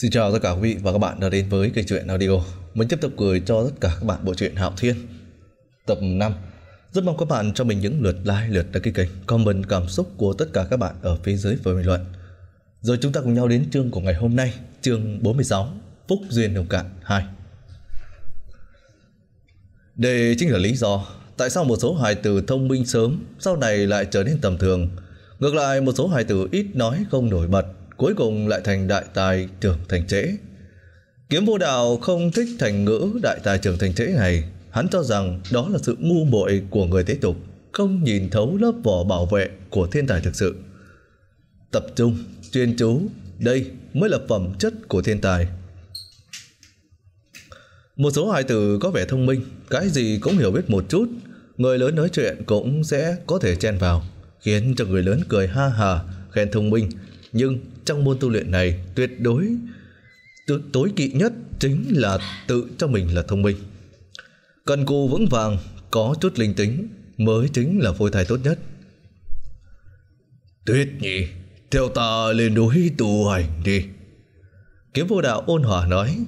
Xin chào tất cả quý vị và các bạn đã đến với kênh truyện audio. muốn tiếp tục gửi cho tất cả các bạn bộ truyện Hạo Thiên. Tập 5. Rất mong các bạn cho mình những lượt like, lượt đăng ký kênh, comment cảm xúc của tất cả các bạn ở phía dưới phần bình luận. Rồi chúng ta cùng nhau đến chương của ngày hôm nay, chương 46, Phúc duyên đồng cạn 2. Đây chính là lý do tại sao một số hài tử thông minh sớm sau này lại trở nên tầm thường. Ngược lại một số hài tử ít nói không nổi bật cuối cùng lại thành đại tài trưởng thành trễ. Kiếm vô đạo không thích thành ngữ đại tài trưởng thành trễ này, hắn cho rằng đó là sự ngu muội của người thế tục, không nhìn thấu lớp vỏ bảo vệ của thiên tài thực sự. Tập trung, chuyên chú, đây mới là phẩm chất của thiên tài. Một số hài tử có vẻ thông minh, cái gì cũng hiểu biết một chút, người lớn nói chuyện cũng sẽ có thể chen vào, khiến cho người lớn cười ha hà, khen thông minh, nhưng trong môn tu luyện này tuyệt đối tối, tối kỵ nhất chính là tự cho mình là thông minh. Cần cù vững vàng, có chút linh tính mới chính là phôi thai tốt nhất. Tuyết nhỉ, theo ta lên núi tu hành đi. Kiếm vô đạo ôn hòa nói.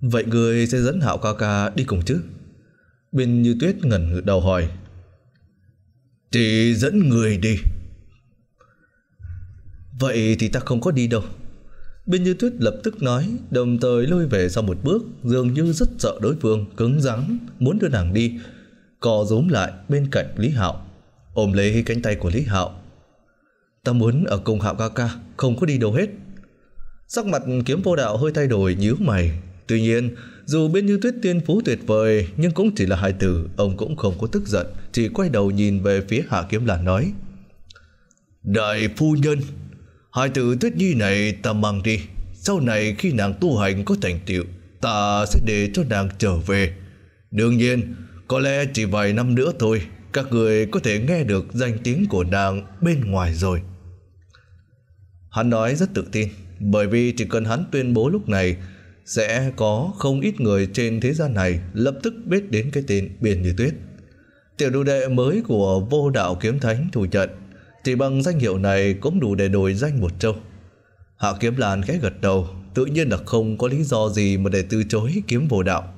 Vậy người sẽ dẫn hạo ca ca đi cùng chứ? Bên như tuyết ngẩn đầu hỏi. chỉ dẫn người đi. Vậy thì ta không có đi đâu bên như tuyết lập tức nói Đồng thời lôi về sau một bước Dường như rất sợ đối phương Cứng rắn muốn đưa nàng đi Cò rúm lại bên cạnh Lý Hạo Ôm lấy cánh tay của Lý Hạo Ta muốn ở cùng Hạo ca ca Không có đi đâu hết Sắc mặt kiếm vô đạo hơi thay đổi nhíu mày Tuy nhiên dù bên như tuyết tiên phú tuyệt vời Nhưng cũng chỉ là hai từ, Ông cũng không có tức giận Chỉ quay đầu nhìn về phía hạ kiếm là nói Đại phu nhân Hai tử tuyết nhi này ta mang đi. Sau này khi nàng tu hành có thành tựu, ta sẽ để cho nàng trở về. Đương nhiên, có lẽ chỉ vài năm nữa thôi, các người có thể nghe được danh tiếng của nàng bên ngoài rồi. Hắn nói rất tự tin, bởi vì chỉ cần hắn tuyên bố lúc này, sẽ có không ít người trên thế gian này lập tức biết đến cái tên Biển Như Tuyết. Tiểu đồ đệ mới của vô đạo kiếm thánh thủ trận chỉ bằng danh hiệu này cũng đủ để đổi danh một châu. Hạ Kiếm Lan khẽ gật đầu, tự nhiên là không có lý do gì mà để từ chối kiếm vô đạo.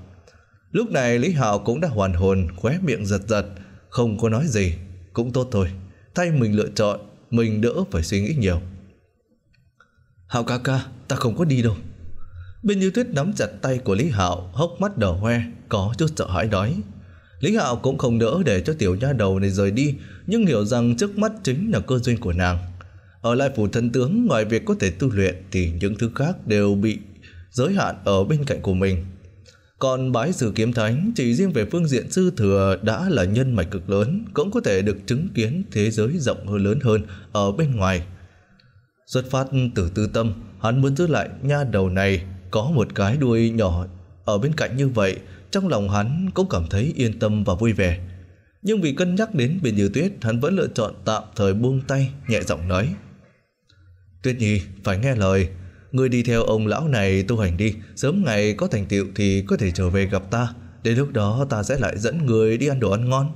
Lúc này Lý Hạo cũng đã hoàn hồn, khóe miệng giật giật, không có nói gì, cũng tốt thôi. Thay mình lựa chọn, mình đỡ phải suy nghĩ nhiều. Hạo ca ca, ta không có đi đâu. Bên Như Tuyết nắm chặt tay của Lý Hạo, hốc mắt đỏ hoe, có chút sợ hãi đói. Lý Hạo cũng không đỡ để cho tiểu nha đầu này rời đi, nhưng hiểu rằng trước mắt chính là cơ duyên của nàng. Ở lại phủ thân tướng, ngoài việc có thể tu luyện thì những thứ khác đều bị giới hạn ở bên cạnh của mình. Còn bái sử kiếm thánh chỉ riêng về phương diện sư thừa đã là nhân mạch cực lớn, cũng có thể được chứng kiến thế giới rộng hơn lớn hơn ở bên ngoài. Xuất phát từ tư tâm, hắn muốn giữ lại nha đầu này có một cái đuôi nhỏ ở bên cạnh như vậy, trong lòng hắn cũng cảm thấy yên tâm và vui vẻ. Nhưng vì cân nhắc đến bên như tuyết, hắn vẫn lựa chọn tạm thời buông tay, nhẹ giọng nói. Tuyết Nhi, phải nghe lời. người đi theo ông lão này tu hành đi, sớm ngày có thành tựu thì có thể trở về gặp ta. Đến lúc đó ta sẽ lại dẫn người đi ăn đồ ăn ngon.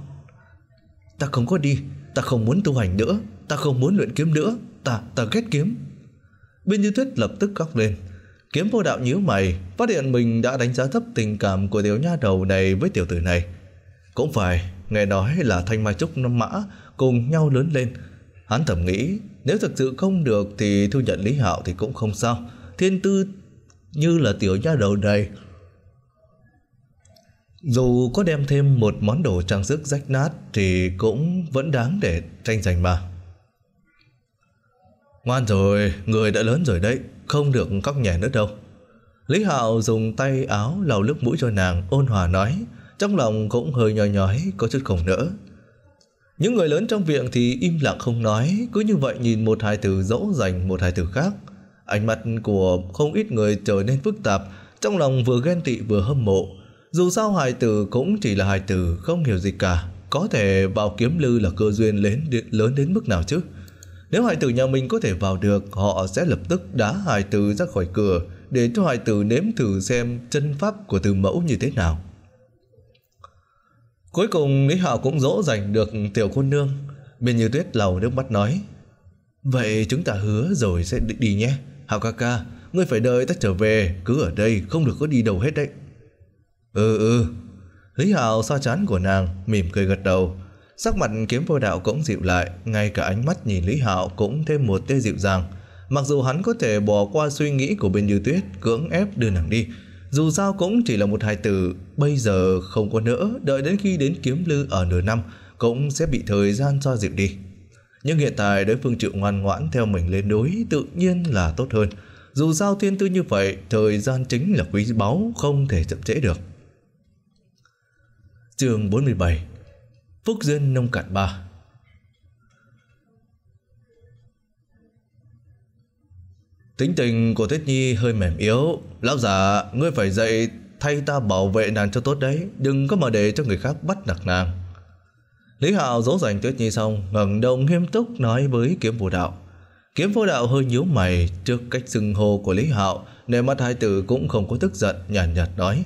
Ta không có đi, ta không muốn tu hành nữa, ta không muốn luyện kiếm nữa, ta, ta ghét kiếm. biên như tuyết lập tức khóc lên, Kiếm vô đạo nhíu mày, phát hiện mình đã đánh giá thấp tình cảm của tiểu nha đầu này với tiểu tử này. Cũng phải, nghe nói là Thanh Mai Trúc Mã cùng nhau lớn lên. Hắn thầm nghĩ, nếu thực sự không được thì thu nhận Lý Hạo thì cũng không sao. Thiên tư như là tiểu nha đầu này. Dù có đem thêm một món đồ trang sức rách nát thì cũng vẫn đáng để tranh giành mà. Ngoan rồi, người đã lớn rồi đấy, không được cóc nhẹ nữa đâu. Lý Hạo dùng tay áo lau nước mũi cho nàng ôn hòa nói, trong lòng cũng hơi nhói nhói, có chút không nỡ. Những người lớn trong viện thì im lặng không nói, cứ như vậy nhìn một hài tử dỗ dành một hài tử khác. Ánh mắt của không ít người trở nên phức tạp, trong lòng vừa ghen tị vừa hâm mộ. Dù sao hài tử cũng chỉ là hài tử, không hiểu gì cả. Có thể vào kiếm lư là cơ duyên lớn đến mức nào chứ? Nếu hài tử nhà mình có thể vào được, họ sẽ lập tức đá hài tử ra khỏi cửa để cho hài tử nếm thử xem chân pháp của từ mẫu như thế nào. Cuối cùng Lý Hạo cũng dỗ dành được tiểu cô nương. Bên như tuyết lầu nước mắt nói. Vậy chúng ta hứa rồi sẽ đi nhé. Hạo ca ca, ngươi phải đợi ta trở về, cứ ở đây không được có đi đâu hết đấy. Ừ ừ. Lý Hạo xoa chán của nàng, mỉm cười gật đầu. Sắc mặt kiếm vô đạo cũng dịu lại, ngay cả ánh mắt nhìn Lý Hạo cũng thêm một tia dịu dàng. Mặc dù hắn có thể bỏ qua suy nghĩ của bên Như Tuyết, cưỡng ép đưa nàng đi, dù sao cũng chỉ là một hài tử, bây giờ không có nữa, đợi đến khi đến kiếm lư ở nửa năm cũng sẽ bị thời gian cho dịu đi. Nhưng hiện tại đối phương chịu ngoan ngoãn theo mình lên đối, tự nhiên là tốt hơn. Dù sao thiên tư như vậy, thời gian chính là quý báu không thể chậm trễ được. Chương 47 Phúc dân nông cạn Ba. Tính tình của Thiết Nhi hơi mềm yếu Lão giả ngươi phải dạy Thay ta bảo vệ nàng cho tốt đấy Đừng có mà để cho người khác bắt nạt nàng Lý Hạo dỗ dành Tuyết Nhi xong ngẩng đầu nghiêm túc nói với kiếm vô đạo Kiếm vô đạo hơi nhíu mày Trước cách xưng hô của Lý Hạo Để mắt hai tử cũng không có tức giận Nhàn nhạt, nhạt nói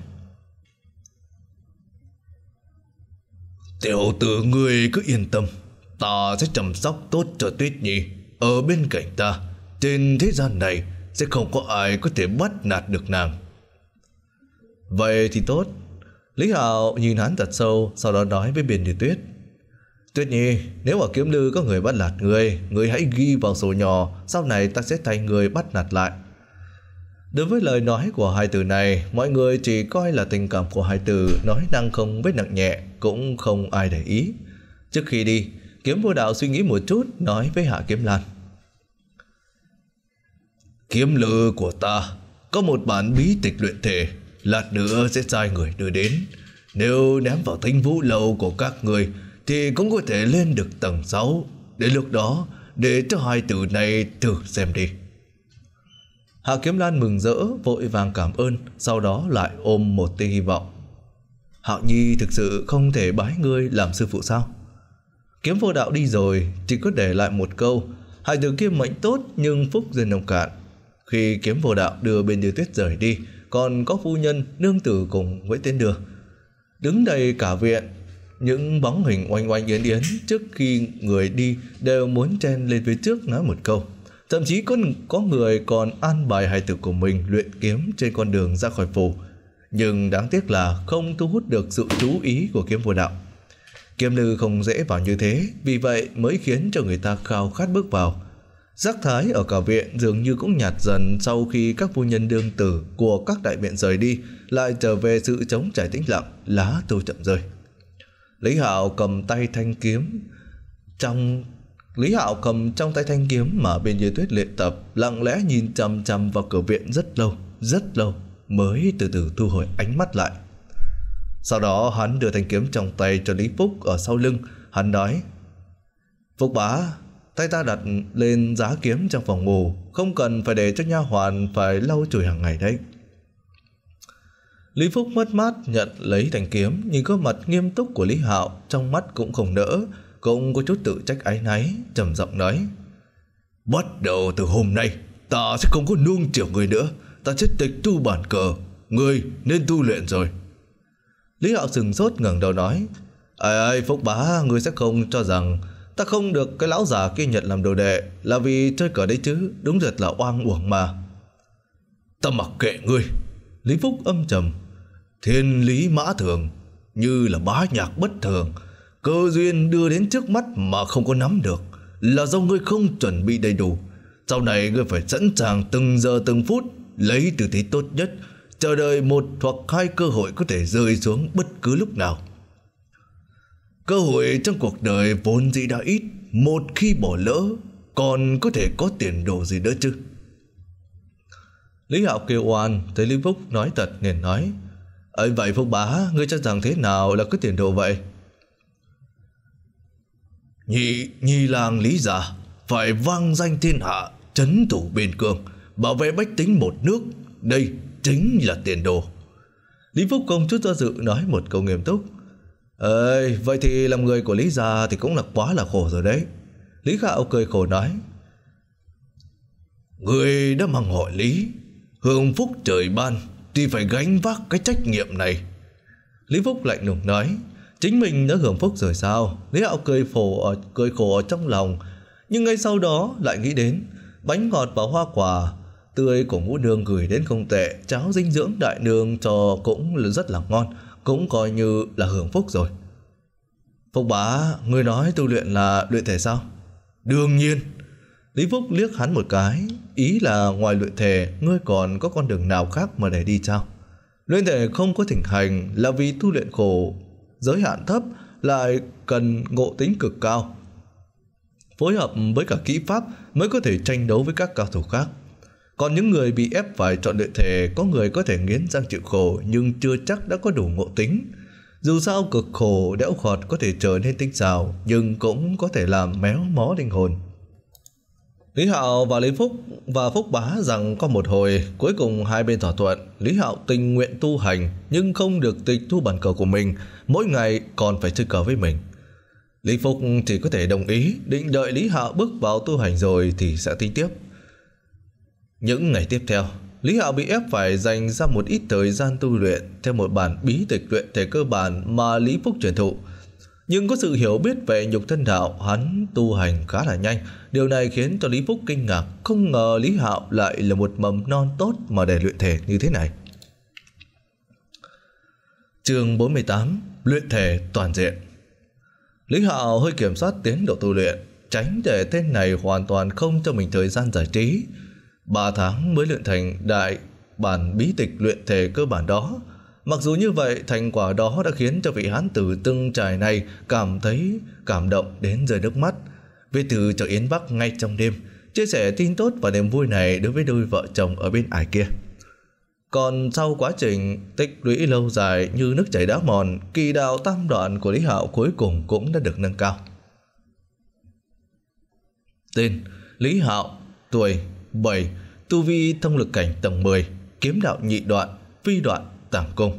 Tiểu tử ngươi cứ yên tâm Ta sẽ chăm sóc tốt cho Tuyết Nhi Ở bên cạnh ta Trên thế gian này Sẽ không có ai có thể bắt nạt được nàng Vậy thì tốt Lý Hạo nhìn hắn thật sâu Sau đó nói với Biển Như Tuyết Tuyết Nhi Nếu ở kiếm lư có người bắt nạt người Người hãy ghi vào sổ nhỏ Sau này ta sẽ thay người bắt nạt lại Đối với lời nói của hai từ này, mọi người chỉ coi là tình cảm của hai từ nói năng không biết nặng nhẹ, cũng không ai để ý. Trước khi đi, kiếm vô đạo suy nghĩ một chút nói với Hạ Kiếm Lan. Kiếm lư của ta có một bản bí tịch luyện thể, lạt nữa sẽ sai người đưa đến. Nếu ném vào thính vũ lâu của các người thì cũng có thể lên được tầng 6. Đến lúc đó, để cho hai từ này thử xem đi. Hạ Kiếm Lan mừng rỡ, vội vàng cảm ơn, sau đó lại ôm một tia hy vọng. Hạo Nhi thực sự không thể bái ngươi làm sư phụ sao? Kiếm vô đạo đi rồi, chỉ có để lại một câu, hai từ kia mệnh tốt nhưng phúc duyên nông cạn. Khi kiếm vô đạo đưa bên như tuyết rời đi, còn có phu nhân nương tử cùng với tên đường. Đứng đầy cả viện, những bóng hình oanh oanh yến yến trước khi người đi đều muốn chen lên phía trước nói một câu. Thậm chí có, có người còn an bài hài tử của mình luyện kiếm trên con đường ra khỏi phủ. Nhưng đáng tiếc là không thu hút được sự chú ý của kiếm vô đạo. Kiếm lư không dễ vào như thế, vì vậy mới khiến cho người ta khao khát bước vào. Giác thái ở cả viện dường như cũng nhạt dần sau khi các phu nhân đương tử của các đại viện rời đi, lại trở về sự chống trải tĩnh lặng, lá tô chậm rơi. Lý Hạo cầm tay thanh kiếm, trong Lý Hạo cầm trong tay thanh kiếm mà bên dưới tuyết luyện tập lặng lẽ nhìn chằm chằm vào cửa viện rất lâu, rất lâu mới từ từ thu hồi ánh mắt lại. Sau đó hắn đưa thanh kiếm trong tay cho Lý Phúc ở sau lưng, hắn nói Phúc bá, tay ta đặt lên giá kiếm trong phòng ngủ, không cần phải để cho nha hoàn phải lau chùi hàng ngày đấy. Lý Phúc mất mát nhận lấy thanh kiếm, nhìn gương mặt nghiêm túc của Lý Hạo, trong mắt cũng không nỡ, cũng có chút tự trách áy náy, trầm giọng nói. Bắt đầu từ hôm nay, ta sẽ không có nuông chiều người nữa, ta sẽ tịch tu bản cờ, người nên tu luyện rồi. Lý Hạo sừng sốt ngẩng đầu nói, ai ơi Phúc Bá, người sẽ không cho rằng ta không được cái lão già kia nhận làm đồ đệ là vì chơi cờ đấy chứ, đúng thật là oan uổng mà. Ta mặc kệ ngươi. Lý Phúc âm trầm, thiên lý mã thường, như là bá nhạc bất thường, Cơ duyên đưa đến trước mắt mà không có nắm được là do ngươi không chuẩn bị đầy đủ. Sau này ngươi phải sẵn sàng từng giờ từng phút lấy tư thế tốt nhất, chờ đợi một hoặc hai cơ hội có thể rơi xuống bất cứ lúc nào. Cơ hội trong cuộc đời vốn dĩ đã ít, một khi bỏ lỡ còn có thể có tiền đồ gì nữa chứ. Lý Hạo kêu oan, thấy Lý Phúc nói thật nên nói. ấy vậy Phúc bá, ngươi cho rằng thế nào là có tiền đồ vậy? Nhị, nhi làng lý giả phải vang danh thiên hạ, chấn thủ biên cương, bảo vệ bách tính một nước. Đây chính là tiền đồ. Lý Phúc công chút do dự nói một câu nghiêm túc. Ơi, vậy thì làm người của Lý Gia thì cũng là quá là khổ rồi đấy. Lý Khạo cười khổ nói. Người đã mang hội Lý, hưởng phúc trời ban thì phải gánh vác cái trách nhiệm này. Lý Phúc lạnh lùng nói. Chính mình đã hưởng phúc rồi sao? Lý Hạo cười phổ ở, cười khổ ở trong lòng. Nhưng ngay sau đó lại nghĩ đến bánh ngọt và hoa quả tươi của ngũ nương gửi đến không tệ, cháo dinh dưỡng đại nương cho cũng là rất là ngon, cũng coi như là hưởng phúc rồi. Phúc bá, người nói tu luyện là luyện thể sao? Đương nhiên. Lý Phúc liếc hắn một cái, ý là ngoài luyện thể, ngươi còn có con đường nào khác mà để đi sao? Luyện thể không có thỉnh hành là vì tu luyện khổ, giới hạn thấp lại cần ngộ tính cực cao. Phối hợp với cả kỹ pháp mới có thể tranh đấu với các cao thủ khác. Còn những người bị ép phải chọn lựa thể có người có thể nghiến răng chịu khổ nhưng chưa chắc đã có đủ ngộ tính. Dù sao cực khổ đẽo khọt có thể trở nên tinh xảo nhưng cũng có thể làm méo mó linh hồn. Lý Hạo và Lý Phúc và Phúc Bá rằng có một hồi, cuối cùng hai bên thỏa thuận, Lý Hạo tình nguyện tu hành nhưng không được tịch thu bản cờ của mình, mỗi ngày còn phải chơi cờ với mình. Lý Phúc chỉ có thể đồng ý, định đợi Lý Hạo bước vào tu hành rồi thì sẽ tính tiếp. Những ngày tiếp theo, Lý Hạo bị ép phải dành ra một ít thời gian tu luyện theo một bản bí tịch luyện thể cơ bản mà Lý Phúc truyền thụ. Nhưng có sự hiểu biết về nhục thân đạo, hắn tu hành khá là nhanh. Điều này khiến cho Lý Phúc kinh ngạc, không ngờ Lý Hạo lại là một mầm non tốt mà để luyện thể như thế này. Chương 48: Luyện thể toàn diện. Lý Hạo hơi kiểm soát tiến độ tu luyện, tránh để tên này hoàn toàn không cho mình thời gian giải trí. 3 tháng mới luyện thành đại bản bí tịch luyện thể cơ bản đó. Mặc dù như vậy, thành quả đó đã khiến cho vị hán tử tương trải này cảm thấy cảm động đến rơi nước mắt. Về từ chợ Yến Bắc ngay trong đêm, chia sẻ tin tốt và niềm vui này đối với đôi vợ chồng ở bên ải kia. Còn sau quá trình tích lũy lâu dài như nước chảy đá mòn, kỳ đào tam đoạn của Lý Hạo cuối cùng cũng đã được nâng cao. Tên Lý Hạo, tuổi 7, tu vi thông lực cảnh tầng 10, kiếm đạo nhị đoạn, phi đoạn tàng cung.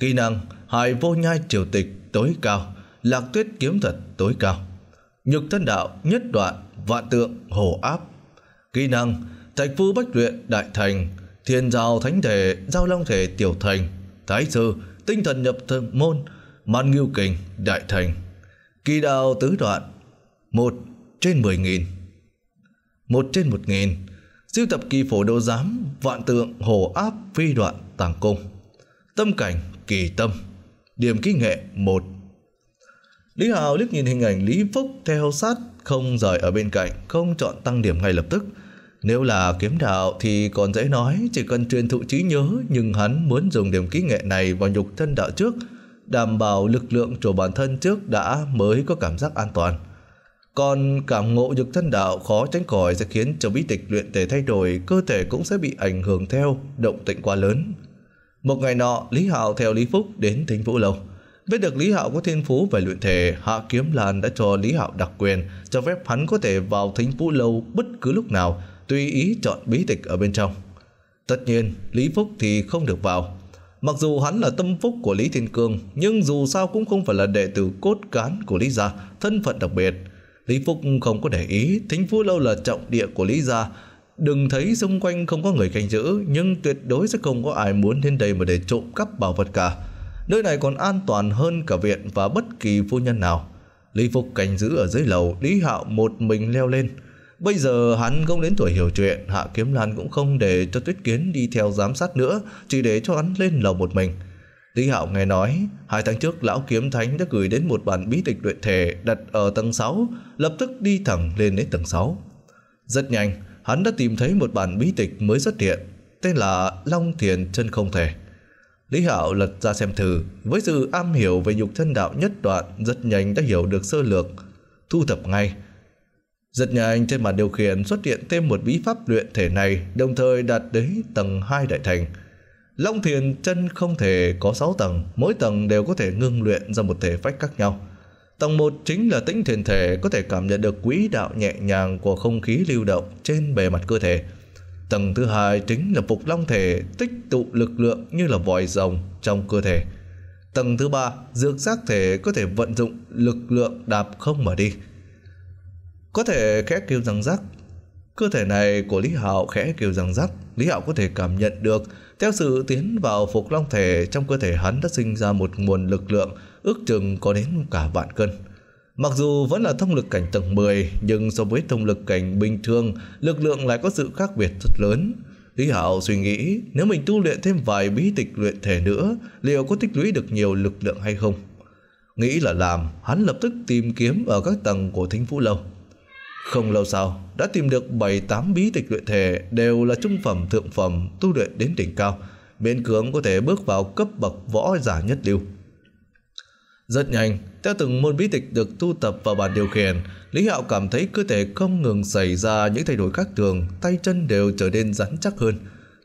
Kỹ năng hải vô nhai triều tịch tối cao, lạc tuyết kiếm thuật tối cao. Nhục thân đạo nhất đoạn vạn tượng hồ áp. Kỹ năng thạch phu bách luyện đại thành, thiên giao thánh thể giao long thể tiểu thành, thái sư tinh thần nhập thần môn, man ngưu kình đại thành. Kỳ đào tứ đoạn một trên mười nghìn một trên một nghìn siêu tập kỳ phổ đồ giám vạn tượng hồ áp phi đoạn tàng cung Tâm cảnh kỳ tâm Điểm kỹ nghệ một Lý Hào liếc nhìn hình ảnh Lý Phúc theo sát không rời ở bên cạnh, không chọn tăng điểm ngay lập tức. Nếu là kiếm đạo thì còn dễ nói, chỉ cần truyền thụ trí nhớ nhưng hắn muốn dùng điểm kỹ nghệ này vào nhục thân đạo trước, đảm bảo lực lượng của bản thân trước đã mới có cảm giác an toàn. Còn cảm ngộ nhục thân đạo khó tránh khỏi sẽ khiến cho bí tịch luyện thể thay đổi, cơ thể cũng sẽ bị ảnh hưởng theo động tịnh quá lớn. Một ngày nọ, Lý Hạo theo Lý Phúc đến Thính Vũ Lâu. Biết được Lý Hạo có thiên phú về luyện thể, Hạ Kiếm Lan đã cho Lý Hạo đặc quyền, cho phép hắn có thể vào Thính Vũ Lâu bất cứ lúc nào, tùy ý chọn bí tịch ở bên trong. Tất nhiên, Lý Phúc thì không được vào. Mặc dù hắn là tâm phúc của Lý Thiên Cương, nhưng dù sao cũng không phải là đệ tử cốt cán của Lý Gia, thân phận đặc biệt. Lý Phúc không có để ý, Thính Vũ Lâu là trọng địa của Lý Gia, Đừng thấy xung quanh không có người canh giữ, nhưng tuyệt đối sẽ không có ai muốn đến đây mà để trộm cắp bảo vật cả. Nơi này còn an toàn hơn cả viện và bất kỳ phu nhân nào. Lý Phục canh giữ ở dưới lầu, Lý Hạo một mình leo lên. Bây giờ hắn không đến tuổi hiểu chuyện, Hạ Kiếm Lan cũng không để cho Tuyết Kiến đi theo giám sát nữa, chỉ để cho hắn lên lầu một mình. Lý Hạo nghe nói, hai tháng trước Lão Kiếm Thánh đã gửi đến một bản bí tịch luyện thể đặt ở tầng sáu, lập tức đi thẳng lên đến tầng sáu, Rất nhanh, hắn đã tìm thấy một bản bí tịch mới xuất hiện, tên là Long Thiền Chân Không Thể. Lý Hạo lật ra xem thử, với sự am hiểu về nhục thân đạo nhất đoạn rất nhanh đã hiểu được sơ lược, thu thập ngay. Rất nhanh trên bản điều khiển xuất hiện thêm một bí pháp luyện thể này, đồng thời đạt đến tầng 2 đại thành. Long Thiền Chân Không Thể có 6 tầng, mỗi tầng đều có thể ngưng luyện ra một thể phách khác nhau. Tầng 1 chính là tĩnh thiền thể có thể cảm nhận được quỹ đạo nhẹ nhàng của không khí lưu động trên bề mặt cơ thể. Tầng thứ hai chính là phục long thể tích tụ lực lượng như là vòi rồng trong cơ thể. Tầng thứ ba, dược giác thể có thể vận dụng lực lượng đạp không mà đi. Có thể khẽ kêu răng rắc. Cơ thể này của Lý Hạo khẽ kêu răng rắc. Lý Hạo có thể cảm nhận được theo sự tiến vào phục long thể trong cơ thể hắn đã sinh ra một nguồn lực lượng ước chừng có đến cả vạn cân. Mặc dù vẫn là thông lực cảnh tầng 10, nhưng so với thông lực cảnh bình thường, lực lượng lại có sự khác biệt rất lớn. Lý Hạo suy nghĩ, nếu mình tu luyện thêm vài bí tịch luyện thể nữa, liệu có tích lũy được nhiều lực lượng hay không? Nghĩ là làm, hắn lập tức tìm kiếm ở các tầng của Thính Vũ Lâu. Không lâu sau, đã tìm được 7-8 bí tịch luyện thể đều là trung phẩm thượng phẩm tu luyện đến đỉnh cao, miễn cưỡng có thể bước vào cấp bậc võ giả nhất lưu. Rất nhanh, theo từng môn bí tịch được thu tập vào bàn điều khiển, Lý Hạo cảm thấy cơ thể không ngừng xảy ra những thay đổi khác thường, tay chân đều trở nên rắn chắc hơn.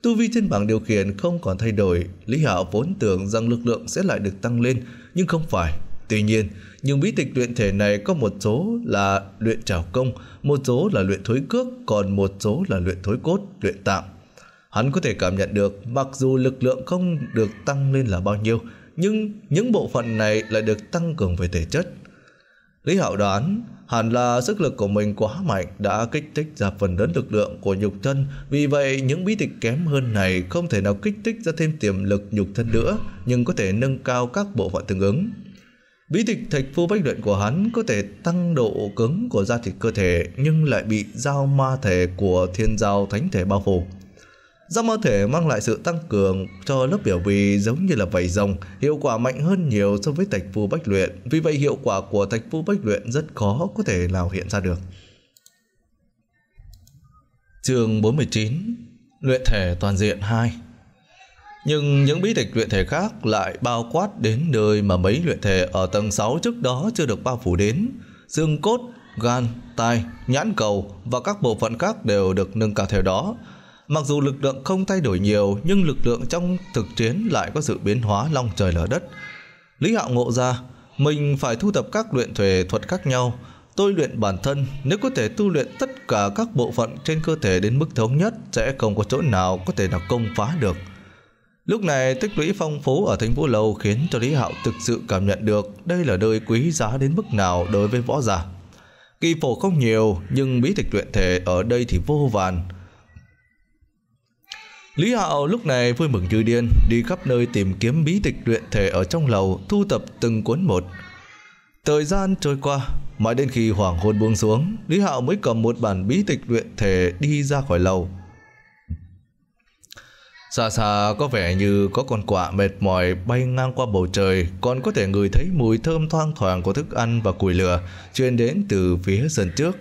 Tu vi trên bảng điều khiển không còn thay đổi, Lý Hạo vốn tưởng rằng lực lượng sẽ lại được tăng lên, nhưng không phải. Tuy nhiên, những bí tịch luyện thể này có một số là luyện trảo công, một số là luyện thối cước, còn một số là luyện thối cốt, luyện tạng. Hắn có thể cảm nhận được mặc dù lực lượng không được tăng lên là bao nhiêu, nhưng những bộ phận này lại được tăng cường về thể chất. Lý Hạo đoán hẳn là sức lực của mình quá mạnh đã kích thích ra phần lớn lực lượng của nhục thân, vì vậy những bí tịch kém hơn này không thể nào kích thích ra thêm tiềm lực nhục thân nữa, nhưng có thể nâng cao các bộ phận tương ứng. Bí tịch thạch phu bách luyện của hắn có thể tăng độ cứng của da thịt cơ thể nhưng lại bị dao ma thể của thiên dao thánh thể bao phủ. Giác mơ thể mang lại sự tăng cường cho lớp biểu bì giống như là vảy rồng, hiệu quả mạnh hơn nhiều so với thạch phu bách luyện, vì vậy hiệu quả của thạch phu bách luyện rất khó có thể nào hiện ra được. Chương 49 Luyện thể toàn diện 2 Nhưng những bí tịch luyện thể khác lại bao quát đến nơi mà mấy luyện thể ở tầng 6 trước đó chưa được bao phủ đến. Xương cốt, gan, tai, nhãn cầu và các bộ phận khác đều được nâng cao theo đó. Mặc dù lực lượng không thay đổi nhiều nhưng lực lượng trong thực chiến lại có sự biến hóa long trời lở đất. Lý Hạo ngộ ra, mình phải thu tập các luyện thể thuật khác nhau, tôi luyện bản thân, nếu có thể tu luyện tất cả các bộ phận trên cơ thể đến mức thống nhất sẽ không có chỗ nào có thể nào công phá được. Lúc này tích lũy phong phú ở thành phố Lâu khiến cho Lý Hạo thực sự cảm nhận được đây là nơi quý giá đến mức nào đối với võ giả. Kỳ phổ không nhiều nhưng bí tịch luyện thể ở đây thì vô vàn. Lý Hạo lúc này vui mừng như điên, đi khắp nơi tìm kiếm bí tịch luyện thể ở trong lầu, thu tập từng cuốn một. Thời gian trôi qua, mãi đến khi hoàng hôn buông xuống, Lý Hạo mới cầm một bản bí tịch luyện thể đi ra khỏi lầu. Xa xa có vẻ như có con quạ mệt mỏi bay ngang qua bầu trời, còn có thể ngửi thấy mùi thơm thoang thoảng của thức ăn và củi lửa truyền đến từ phía sân trước.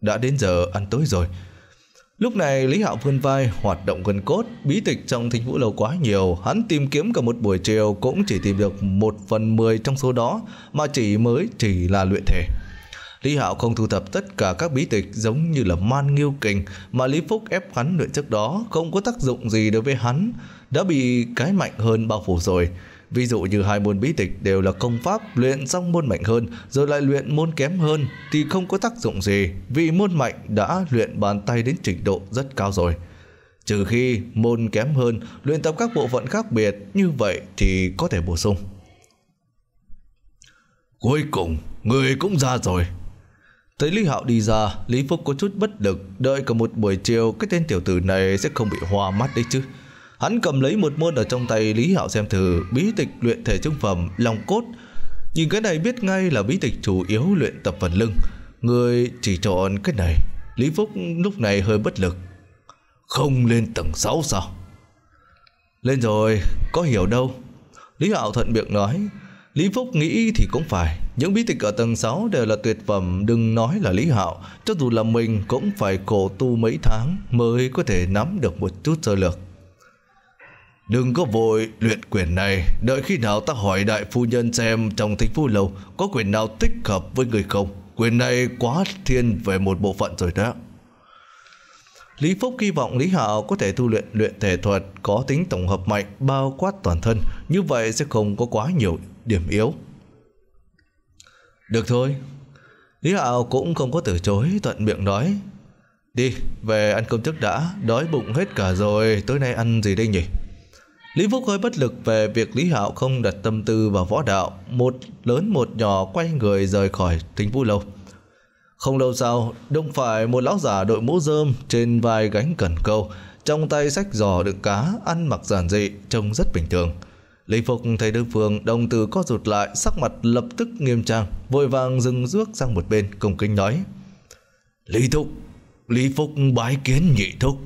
Đã đến giờ ăn tối rồi, Lúc này Lý Hạo vươn vai, hoạt động gần cốt, bí tịch trong thính vũ lâu quá nhiều, hắn tìm kiếm cả một buổi chiều cũng chỉ tìm được một phần mười trong số đó, mà chỉ mới chỉ là luyện thể. Lý Hạo không thu thập tất cả các bí tịch giống như là man nghiêu kình mà Lý Phúc ép hắn luyện trước đó không có tác dụng gì đối với hắn, đã bị cái mạnh hơn bao phủ rồi. Ví dụ như hai môn bí tịch đều là công pháp luyện xong môn mạnh hơn rồi lại luyện môn kém hơn thì không có tác dụng gì vì môn mạnh đã luyện bàn tay đến trình độ rất cao rồi. Trừ khi môn kém hơn luyện tập các bộ phận khác biệt như vậy thì có thể bổ sung. Cuối cùng, người cũng ra rồi. Thấy Lý Hạo đi ra, Lý Phúc có chút bất lực, đợi cả một buổi chiều cái tên tiểu tử này sẽ không bị hoa mắt đấy chứ. Hắn cầm lấy một môn ở trong tay Lý Hạo xem thử, bí tịch luyện thể trung phẩm, lòng cốt. Nhìn cái này biết ngay là bí tịch chủ yếu luyện tập phần lưng. Người chỉ chọn cái này. Lý Phúc lúc này hơi bất lực. Không lên tầng 6 sao? Lên rồi, có hiểu đâu. Lý Hạo thuận miệng nói. Lý Phúc nghĩ thì cũng phải. Những bí tịch ở tầng 6 đều là tuyệt phẩm, đừng nói là Lý Hạo. Cho dù là mình cũng phải khổ tu mấy tháng mới có thể nắm được một chút sơ lược. Đừng có vội luyện quyền này, đợi khi nào ta hỏi đại phu nhân xem trong thính phu lâu có quyền nào thích hợp với người không. Quyền này quá thiên về một bộ phận rồi đó. Lý Phúc hy vọng Lý Hạo có thể tu luyện luyện thể thuật có tính tổng hợp mạnh bao quát toàn thân, như vậy sẽ không có quá nhiều điểm yếu. Được thôi. Lý Hạo cũng không có từ chối, thuận miệng nói. Đi, về ăn cơm trước đã, đói bụng hết cả rồi, tối nay ăn gì đây nhỉ? Lý Phúc hơi bất lực về việc Lý Hạo không đặt tâm tư vào võ đạo, một lớn một nhỏ quay người rời khỏi thính vui lâu. Không lâu sau, đông phải một lão giả đội mũ rơm trên vai gánh cần câu, trong tay sách giò đựng cá, ăn mặc giản dị, trông rất bình thường. Lý Phục thấy đối phương đồng từ co rụt lại, sắc mặt lập tức nghiêm trang, vội vàng dừng rước sang một bên, cùng kính nói. Lý Thúc, Lý Phúc bái kiến nhị thúc.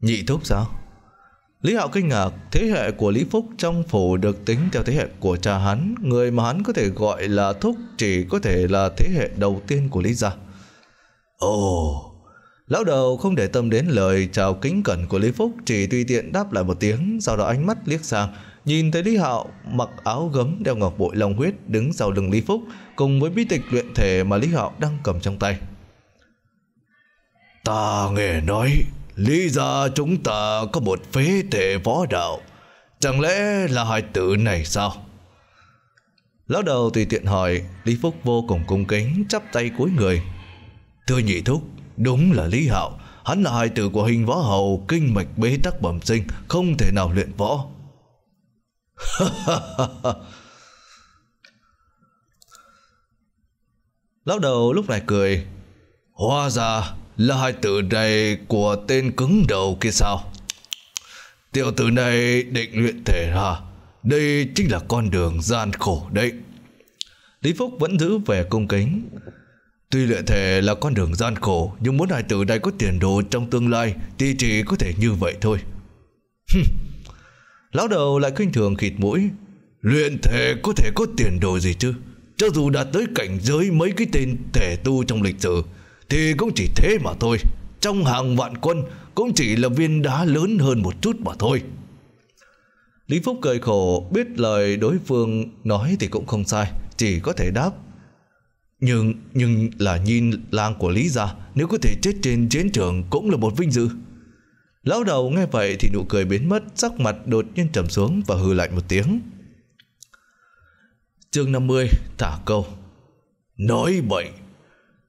Nhị thúc sao? Lý Hạo kinh ngạc, thế hệ của Lý Phúc trong phủ được tính theo thế hệ của cha hắn, người mà hắn có thể gọi là thúc chỉ có thể là thế hệ đầu tiên của Lý gia. Ồ, oh, lão đầu không để tâm đến lời chào kính cẩn của Lý Phúc, chỉ tùy tiện đáp lại một tiếng, sau đó ánh mắt liếc sang, nhìn thấy Lý Hạo mặc áo gấm đeo ngọc bội long huyết đứng sau lưng Lý Phúc, cùng với bí tịch luyện thể mà Lý Hạo đang cầm trong tay. Ta nghe nói Lý ra chúng ta có một phế thể võ đạo Chẳng lẽ là hai tử này sao Lão đầu tùy tiện hỏi Lý Phúc vô cùng cung kính chắp tay cúi người Thưa nhị thúc Đúng là Lý Hạo Hắn là hai tử của hình võ hầu Kinh mạch bế tắc bẩm sinh Không thể nào luyện võ Lão đầu lúc này cười Hóa ra là hai từ này của tên cứng đầu kia sao? Tiểu tử này định luyện thể hả? Đây chính là con đường gian khổ đấy. Lý Phúc vẫn giữ vẻ cung kính. Tuy luyện thể là con đường gian khổ, nhưng muốn hai tử này có tiền đồ trong tương lai thì chỉ có thể như vậy thôi. Lão đầu lại khinh thường khịt mũi. Luyện thể có thể có tiền đồ gì chứ? Cho dù đạt tới cảnh giới mấy cái tên thể tu trong lịch sử, thì cũng chỉ thế mà thôi. Trong hàng vạn quân cũng chỉ là viên đá lớn hơn một chút mà thôi. Lý Phúc cười khổ, biết lời đối phương nói thì cũng không sai, chỉ có thể đáp. Nhưng, nhưng là nhìn làng của Lý gia, nếu có thể chết trên chiến trường cũng là một vinh dự. Lão đầu nghe vậy thì nụ cười biến mất, sắc mặt đột nhiên trầm xuống và hừ lạnh một tiếng. Chương 50, thả câu. Nói bậy,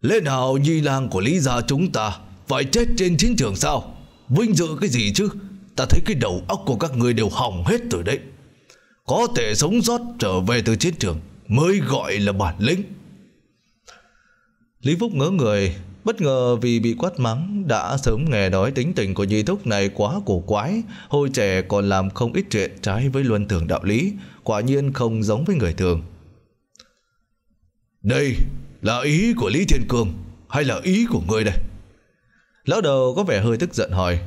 Lẽ nào nhi lang của lý gia chúng ta Phải chết trên chiến trường sao Vinh dự cái gì chứ Ta thấy cái đầu óc của các người đều hỏng hết từ đấy Có thể sống sót trở về từ chiến trường Mới gọi là bản lĩnh Lý Phúc ngỡ người Bất ngờ vì bị quát mắng Đã sớm nghe nói tính tình của nhi thúc này quá cổ quái Hồi trẻ còn làm không ít chuyện trái với luân thường đạo lý Quả nhiên không giống với người thường Đây là ý của Lý Thiên Cương Hay là ý của ngươi đây Lão đầu có vẻ hơi tức giận hỏi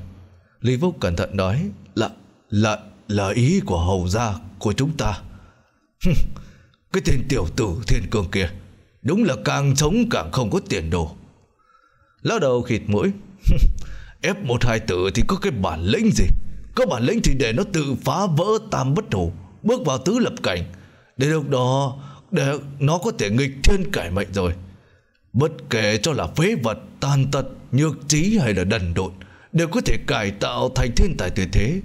Lý Phúc cẩn thận nói Là là là ý của hầu gia của chúng ta Cái tên tiểu tử Thiên Cương kia Đúng là càng sống càng không có tiền đồ Lão đầu khịt mũi ép một hai tử thì có cái bản lĩnh gì Có bản lĩnh thì để nó tự phá vỡ tam bất hủ Bước vào tứ lập cảnh để lúc đó để nó có thể nghịch thiên cải mệnh rồi. Bất kể cho là phế vật, tàn tật, nhược trí hay là đần độn, đều có thể cải tạo thành thiên tài tuyệt thế.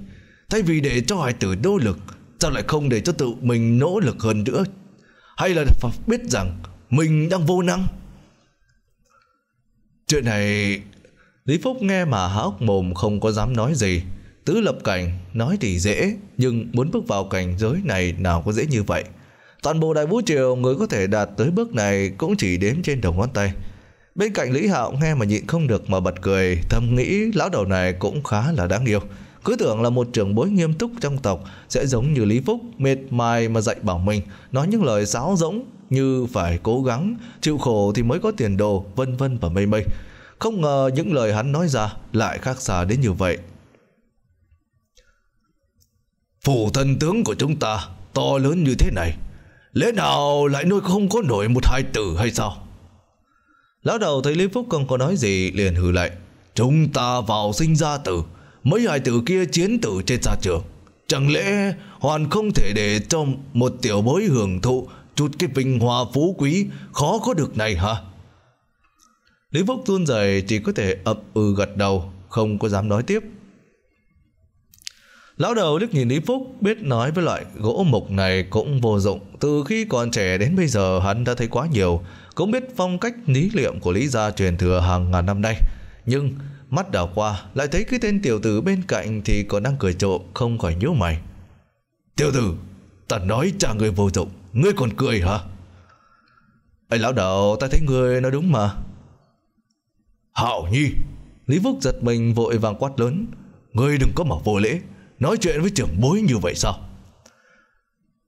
Thay vì để cho hải tử nỗ lực, sao lại không để cho tự mình nỗ lực hơn nữa? Hay là phải biết rằng mình đang vô năng? Chuyện này... Lý Phúc nghe mà há hốc mồm không có dám nói gì. Tứ lập cảnh, nói thì dễ, nhưng muốn bước vào cảnh giới này nào có dễ như vậy. Toàn bộ đại vũ triều người có thể đạt tới bước này cũng chỉ đếm trên đầu ngón tay. Bên cạnh Lý Hạo nghe mà nhịn không được mà bật cười, thầm nghĩ lão đầu này cũng khá là đáng yêu. Cứ tưởng là một trưởng bối nghiêm túc trong tộc sẽ giống như Lý Phúc, mệt mài mà dạy bảo mình, nói những lời giáo rỗng như phải cố gắng, chịu khổ thì mới có tiền đồ, vân vân và mây mây. Không ngờ những lời hắn nói ra lại khác xa đến như vậy. Phủ thân tướng của chúng ta to lớn như thế này Lẽ nào lại nuôi không có nổi một hai tử hay sao? Lão đầu thấy Lý Phúc không có nói gì liền hừ lại. Chúng ta vào sinh ra tử, mấy hai tử kia chiến tử trên xa trường. Chẳng lẽ hoàn không thể để cho một tiểu bối hưởng thụ chút cái vinh hoa phú quý khó có được này hả? Lý Phúc tuôn rời chỉ có thể ập ừ gật đầu, không có dám nói tiếp. Lão đầu liếc nhìn Lý Phúc, biết nói với loại gỗ mục này cũng vô dụng. Từ khi còn trẻ đến bây giờ hắn đã thấy quá nhiều, cũng biết phong cách lý liệm của Lý gia truyền thừa hàng ngàn năm nay. Nhưng mắt đảo qua lại thấy cái tên tiểu tử bên cạnh thì còn đang cười trộm không khỏi nhíu mày. Tiểu tử, ta nói cha người vô dụng, ngươi còn cười hả? Ê lão đầu, ta thấy ngươi nói đúng mà. hảo Nhi, Lý Phúc giật mình vội vàng quát lớn, ngươi đừng có mà vô lễ nói chuyện với trưởng bối như vậy sao?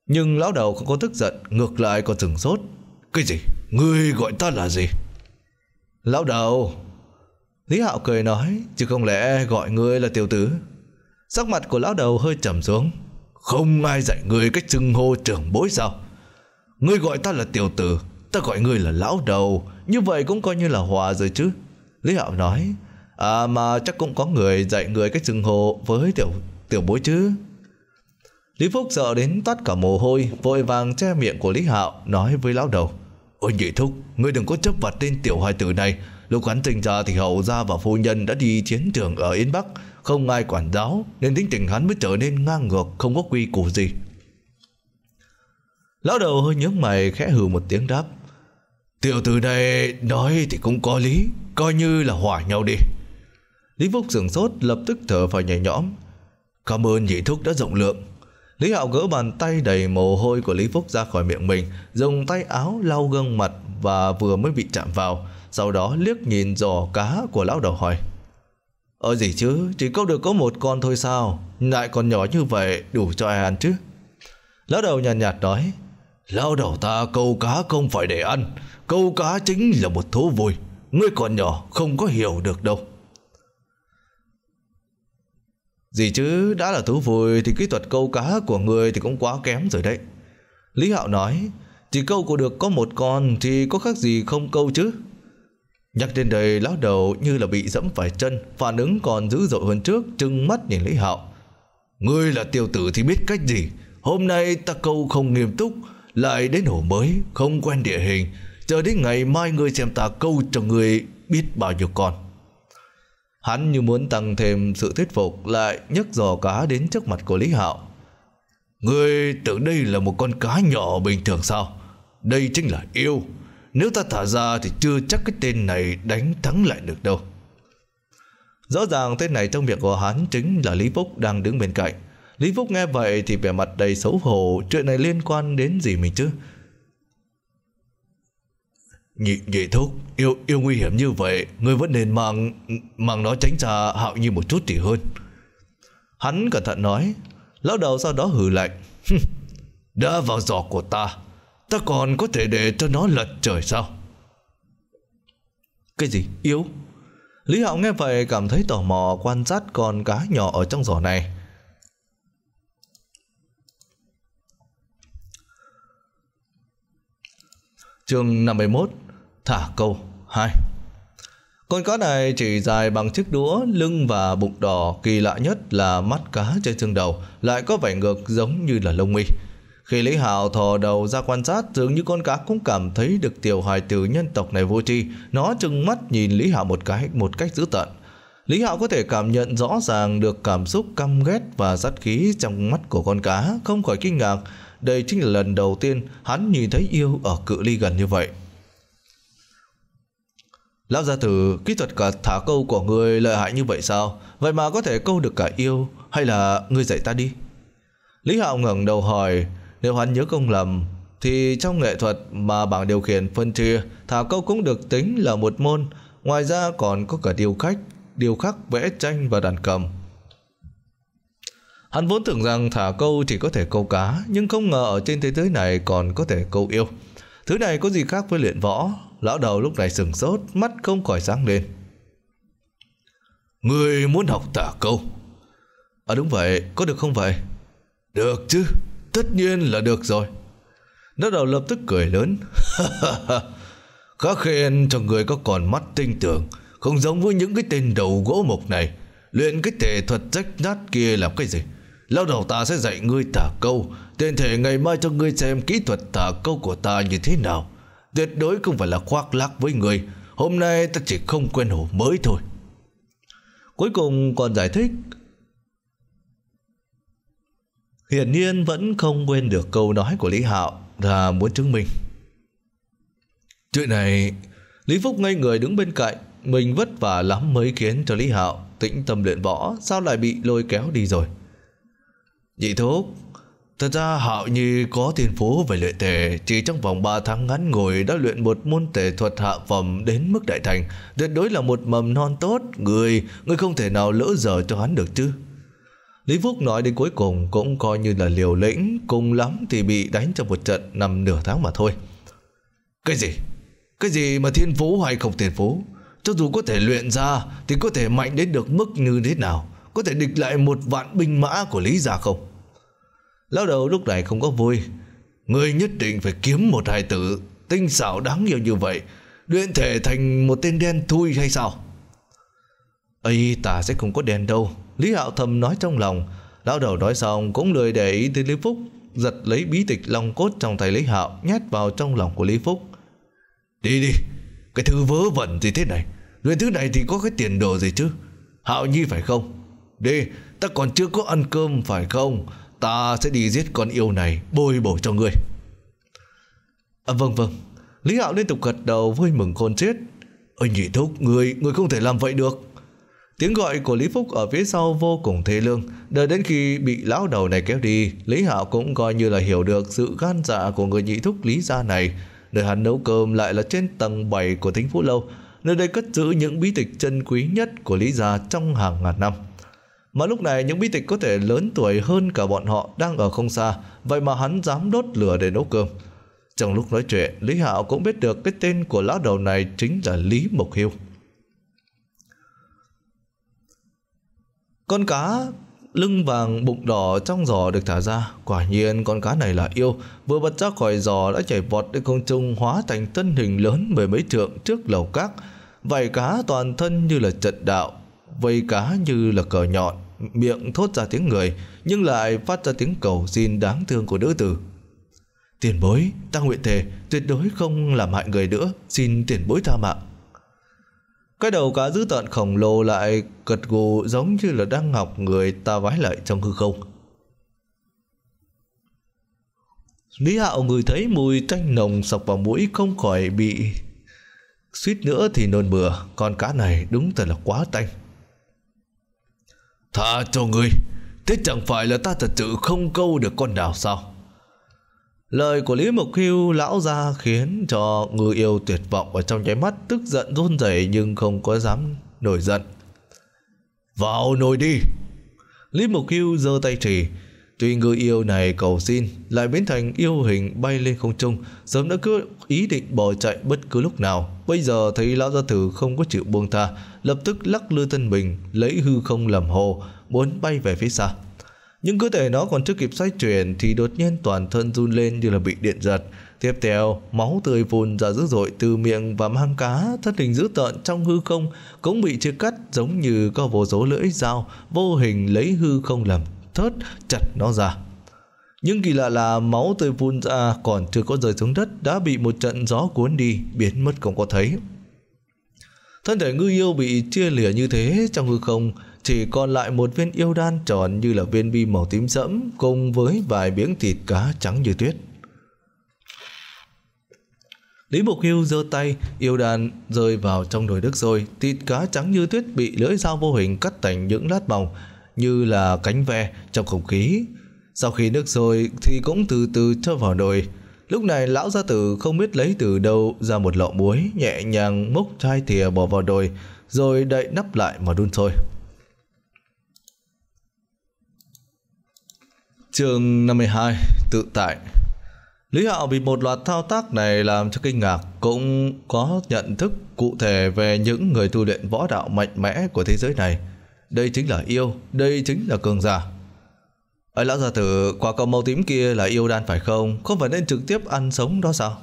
Nhưng lão đầu không có tức giận, ngược lại còn sừng sốt. Cái gì? Ngươi gọi ta là gì? Lão đầu! Lý Hạo cười nói, chứ không lẽ gọi ngươi là tiểu tử? Sắc mặt của lão đầu hơi trầm xuống. Không ai dạy ngươi cách xưng hô trưởng bối sao? Ngươi gọi ta là tiểu tử, ta gọi ngươi là lão đầu, như vậy cũng coi như là hòa rồi chứ. Lý Hạo nói, à mà chắc cũng có người dạy người cách xưng hô với tiểu tiểu bối chứ. Lý Phúc sợ đến toát cả mồ hôi, vội vàng che miệng của Lý Hạo, nói với lão đầu. Ôi nhị thúc, ngươi đừng có chấp vặt tên tiểu hài tử này. Lúc hắn sinh ra thì hậu gia và phu nhân đã đi chiến trường ở Yên Bắc, không ai quản giáo, nên tính tình hắn mới trở nên ngang ngược, không có quy củ gì. Lão đầu hơi nhớ mày khẽ hừ một tiếng đáp. Tiểu tử này nói thì cũng có lý, coi như là hỏa nhau đi. Lý Phúc sửng sốt lập tức thở phải nhảy nhõm, Cảm ơn nhị thúc đã rộng lượng. Lý Hạo gỡ bàn tay đầy mồ hôi của Lý Phúc ra khỏi miệng mình, dùng tay áo lau gương mặt và vừa mới bị chạm vào, sau đó liếc nhìn giò cá của lão đầu hỏi. Ở ờ gì chứ, chỉ câu được có một con thôi sao, lại còn nhỏ như vậy, đủ cho ai ăn chứ. Lão đầu nhàn nhạt, nhạt nói, lão đầu ta câu cá không phải để ăn, câu cá chính là một thú vui, ngươi còn nhỏ không có hiểu được đâu. Gì chứ đã là thú vui thì kỹ thuật câu cá của người thì cũng quá kém rồi đấy. Lý Hạo nói, chỉ câu của được có một con thì có khác gì không câu chứ. Nhắc đến đây lão đầu như là bị dẫm phải chân, phản ứng còn dữ dội hơn trước, trừng mắt nhìn Lý Hạo. Ngươi là tiêu tử thì biết cách gì, hôm nay ta câu không nghiêm túc, lại đến hồ mới, không quen địa hình, chờ đến ngày mai ngươi xem ta câu cho ngươi biết bao nhiêu con. Hắn như muốn tăng thêm sự thuyết phục lại nhấc giò cá đến trước mặt của Lý Hạo. Ngươi tưởng đây là một con cá nhỏ bình thường sao? Đây chính là yêu. Nếu ta thả ra thì chưa chắc cái tên này đánh thắng lại được đâu. Rõ ràng tên này trong việc của hắn chính là Lý Phúc đang đứng bên cạnh. Lý Phúc nghe vậy thì vẻ mặt đầy xấu hổ, chuyện này liên quan đến gì mình chứ? Nhị, nhị thúc yêu yêu nguy hiểm như vậy Ngươi vẫn nên mang Mang nó tránh xa hạo như một chút thì hơn Hắn cẩn thận nói Lão đầu sau đó hừ lạnh Đã vào giỏ của ta Ta còn có thể để cho nó lật trời sao Cái gì yêu Lý Hạo nghe vậy cảm thấy tò mò quan sát con cá nhỏ ở trong giỏ này. Chương 51 Thả câu hai Con cá này chỉ dài bằng chiếc đũa, lưng và bụng đỏ, kỳ lạ nhất là mắt cá trên xương đầu, lại có vẻ ngược giống như là lông mi. Khi Lý Hạo thò đầu ra quan sát, dường như con cá cũng cảm thấy được tiểu hài tử nhân tộc này vô tri. Nó trừng mắt nhìn Lý Hạo một cái một cách dữ tợn. Lý Hạo có thể cảm nhận rõ ràng được cảm xúc căm ghét và sát khí trong mắt của con cá, không khỏi kinh ngạc. Đây chính là lần đầu tiên hắn nhìn thấy yêu ở cự ly gần như vậy. Lão gia tử, kỹ thuật cả thả câu của người lợi hại như vậy sao? Vậy mà có thể câu được cả yêu, hay là người dạy ta đi? Lý Hạo ngẩng đầu hỏi, nếu hắn nhớ không lầm, thì trong nghệ thuật mà bảng điều khiển phân chia, thả câu cũng được tính là một môn, ngoài ra còn có cả điều khách, điều khắc vẽ tranh và đàn cầm. Hắn vốn tưởng rằng thả câu chỉ có thể câu cá, nhưng không ngờ ở trên thế giới này còn có thể câu yêu. Thứ này có gì khác với luyện võ, lão đầu lúc này sừng sốt, mắt không khỏi sáng lên. Người muốn học tả câu? À đúng vậy, có được không vậy? Được chứ, tất nhiên là được rồi. Lão đầu lập tức cười lớn. Khá khen cho người có còn mắt tinh tưởng, không giống với những cái tên đầu gỗ mộc này. Luyện cái thể thuật rách nát kia làm cái gì? Lão đầu ta sẽ dạy ngươi tả câu, tên thể ngày mai cho ngươi xem kỹ thuật tả câu của ta như thế nào. Tuyệt đối không phải là khoác lác với người Hôm nay ta chỉ không quen hổ mới thôi Cuối cùng còn giải thích Hiển nhiên vẫn không quên được câu nói của Lý Hạo là muốn chứng minh. Chuyện này, Lý Phúc ngay người đứng bên cạnh, mình vất vả lắm mới khiến cho Lý Hạo tĩnh tâm luyện võ, sao lại bị lôi kéo đi rồi. Nhị thúc, Thật ra Hạo Nhi có thiên phú về luyện thể, chỉ trong vòng 3 tháng ngắn ngủi đã luyện một môn thể thuật hạ phẩm đến mức đại thành, tuyệt đối là một mầm non tốt, người, người không thể nào lỡ giờ cho hắn được chứ. Lý Phúc nói đến cuối cùng cũng coi như là liều lĩnh, cùng lắm thì bị đánh trong một trận nằm nửa tháng mà thôi. Cái gì? Cái gì mà thiên phú hay không thiên phú? Cho dù có thể luyện ra thì có thể mạnh đến được mức như thế nào? Có thể địch lại một vạn binh mã của Lý Gia không? Lão đầu lúc này không có vui. người nhất định phải kiếm một hài tử tinh xảo đáng yêu như vậy. Luyện thể thành một tên đen thui hay sao? ấy ta sẽ không có đèn đâu. Lý Hạo thầm nói trong lòng. Lão đầu nói xong cũng lười để ý tới Lý Phúc. Giật lấy bí tịch long cốt trong tay Lý Hạo nhét vào trong lòng của Lý Phúc. Đi đi, cái thứ vớ vẩn gì thế này. Luyện thứ này thì có cái tiền đồ gì chứ? Hạo Nhi phải không? Đi, ta còn chưa có ăn cơm phải không? Ta sẽ đi giết con yêu này bồi bổ cho ngươi À vâng vâng Lý Hạo liên tục gật đầu vui mừng khôn chết Ôi nhị thúc Ngươi, ngươi không thể làm vậy được Tiếng gọi của Lý Phúc ở phía sau vô cùng thê lương Đợi đến khi bị lão đầu này kéo đi Lý Hạo cũng coi như là hiểu được Sự gan dạ của người nhị thúc Lý gia này Nơi hắn nấu cơm lại là trên tầng 7 của thính phú lâu Nơi đây cất giữ những bí tịch chân quý nhất của Lý gia trong hàng ngàn năm mà lúc này những bí tịch có thể lớn tuổi hơn cả bọn họ đang ở không xa, vậy mà hắn dám đốt lửa để nấu cơm. Trong lúc nói chuyện, Lý Hạo cũng biết được cái tên của lão đầu này chính là Lý Mộc Hiêu. Con cá lưng vàng bụng đỏ trong giò được thả ra, quả nhiên con cá này là yêu, vừa bật ra khỏi giò đã chảy vọt lên không trung hóa thành thân hình lớn mười mấy trượng trước lầu cát vài cá toàn thân như là trận đạo vây cá như là cờ nhọn, miệng thốt ra tiếng người, nhưng lại phát ra tiếng cầu xin đáng thương của nữ tử. Tiền bối, ta nguyện thề, tuyệt đối không làm hại người nữa, xin tiền bối tha mạng. Cái đầu cá dữ tợn khổng lồ lại cật gù giống như là đang ngọc người ta vái lại trong hư không. Lý Hạo người thấy mùi tanh nồng sọc vào mũi không khỏi bị suýt nữa thì nôn mửa, con cá này đúng thật là quá tanh. Thà cho ngươi Thế chẳng phải là ta thật sự không câu được con nào sao Lời của Lý Mộc Hưu lão ra khiến cho người yêu tuyệt vọng ở trong nháy mắt tức giận run rẩy nhưng không có dám nổi giận. Vào nồi đi! Lý Mộc Hưu giơ tay chỉ. Tuy người yêu này cầu xin lại biến thành yêu hình bay lên không trung sớm đã cứ ý định bỏ chạy bất cứ lúc nào. Bây giờ thấy lão gia tử không có chịu buông tha lập tức lắc lư thân mình, lấy hư không làm hồ, muốn bay về phía xa. Nhưng cơ thể nó còn chưa kịp xoay chuyển thì đột nhiên toàn thân run lên như là bị điện giật. Tiếp theo, máu tươi phun ra dữ dội từ miệng và mang cá, thân hình dữ tợn trong hư không cũng bị chia cắt giống như có vô số lưỡi dao vô hình lấy hư không làm thớt chặt nó ra. Nhưng kỳ lạ là máu tươi phun ra còn chưa có rơi xuống đất đã bị một trận gió cuốn đi, biến mất không có thấy. Thân thể ngư yêu bị chia lìa như thế trong hư không chỉ còn lại một viên yêu đan tròn như là viên bi màu tím sẫm cùng với vài miếng thịt cá trắng như tuyết. Lý Mục Hưu giơ tay, yêu đan rơi vào trong nồi nước rồi, thịt cá trắng như tuyết bị lưỡi dao vô hình cắt thành những lát mỏng như là cánh ve trong không khí. Sau khi nước rồi thì cũng từ từ cho vào nồi, Lúc này lão gia tử không biết lấy từ đâu ra một lọ muối nhẹ nhàng múc chai thìa bỏ vào đồi rồi đậy nắp lại mà đun sôi. Chương 52 Tự tại Lý Hạo bị một loạt thao tác này làm cho kinh ngạc cũng có nhận thức cụ thể về những người tu luyện võ đạo mạnh mẽ của thế giới này. Đây chính là yêu, đây chính là cường giả. Hỏi lão gia tử, quả cầu màu tím kia là yêu đan phải không? Không phải nên trực tiếp ăn sống đó sao?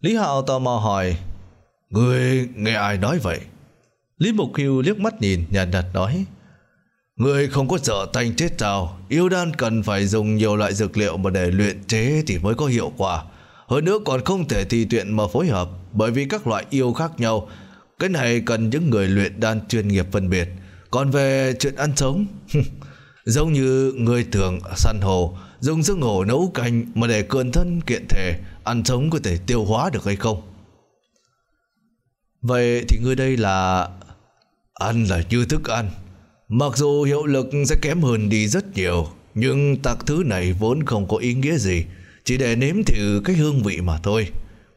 Lý Hạo tò mò hỏi, Người nghe ai nói vậy? Lý Mục Hưu liếc mắt nhìn nhạt, nhạt nói, Người không có sợ tanh chết sao? Yêu đan cần phải dùng nhiều loại dược liệu mà để luyện chế thì mới có hiệu quả. Hơn nữa còn không thể thi tiện mà phối hợp bởi vì các loại yêu khác nhau. Cái này cần những người luyện đan chuyên nghiệp phân biệt. Còn về chuyện ăn sống... Giống như người tưởng săn hồ dùng giấc ngổ nấu canh mà để cơn thân kiện thể ăn sống có thể tiêu hóa được hay không? Vậy thì ngươi đây là... Ăn là như thức ăn. Mặc dù hiệu lực sẽ kém hơn đi rất nhiều, nhưng tạc thứ này vốn không có ý nghĩa gì, chỉ để nếm thử cái hương vị mà thôi.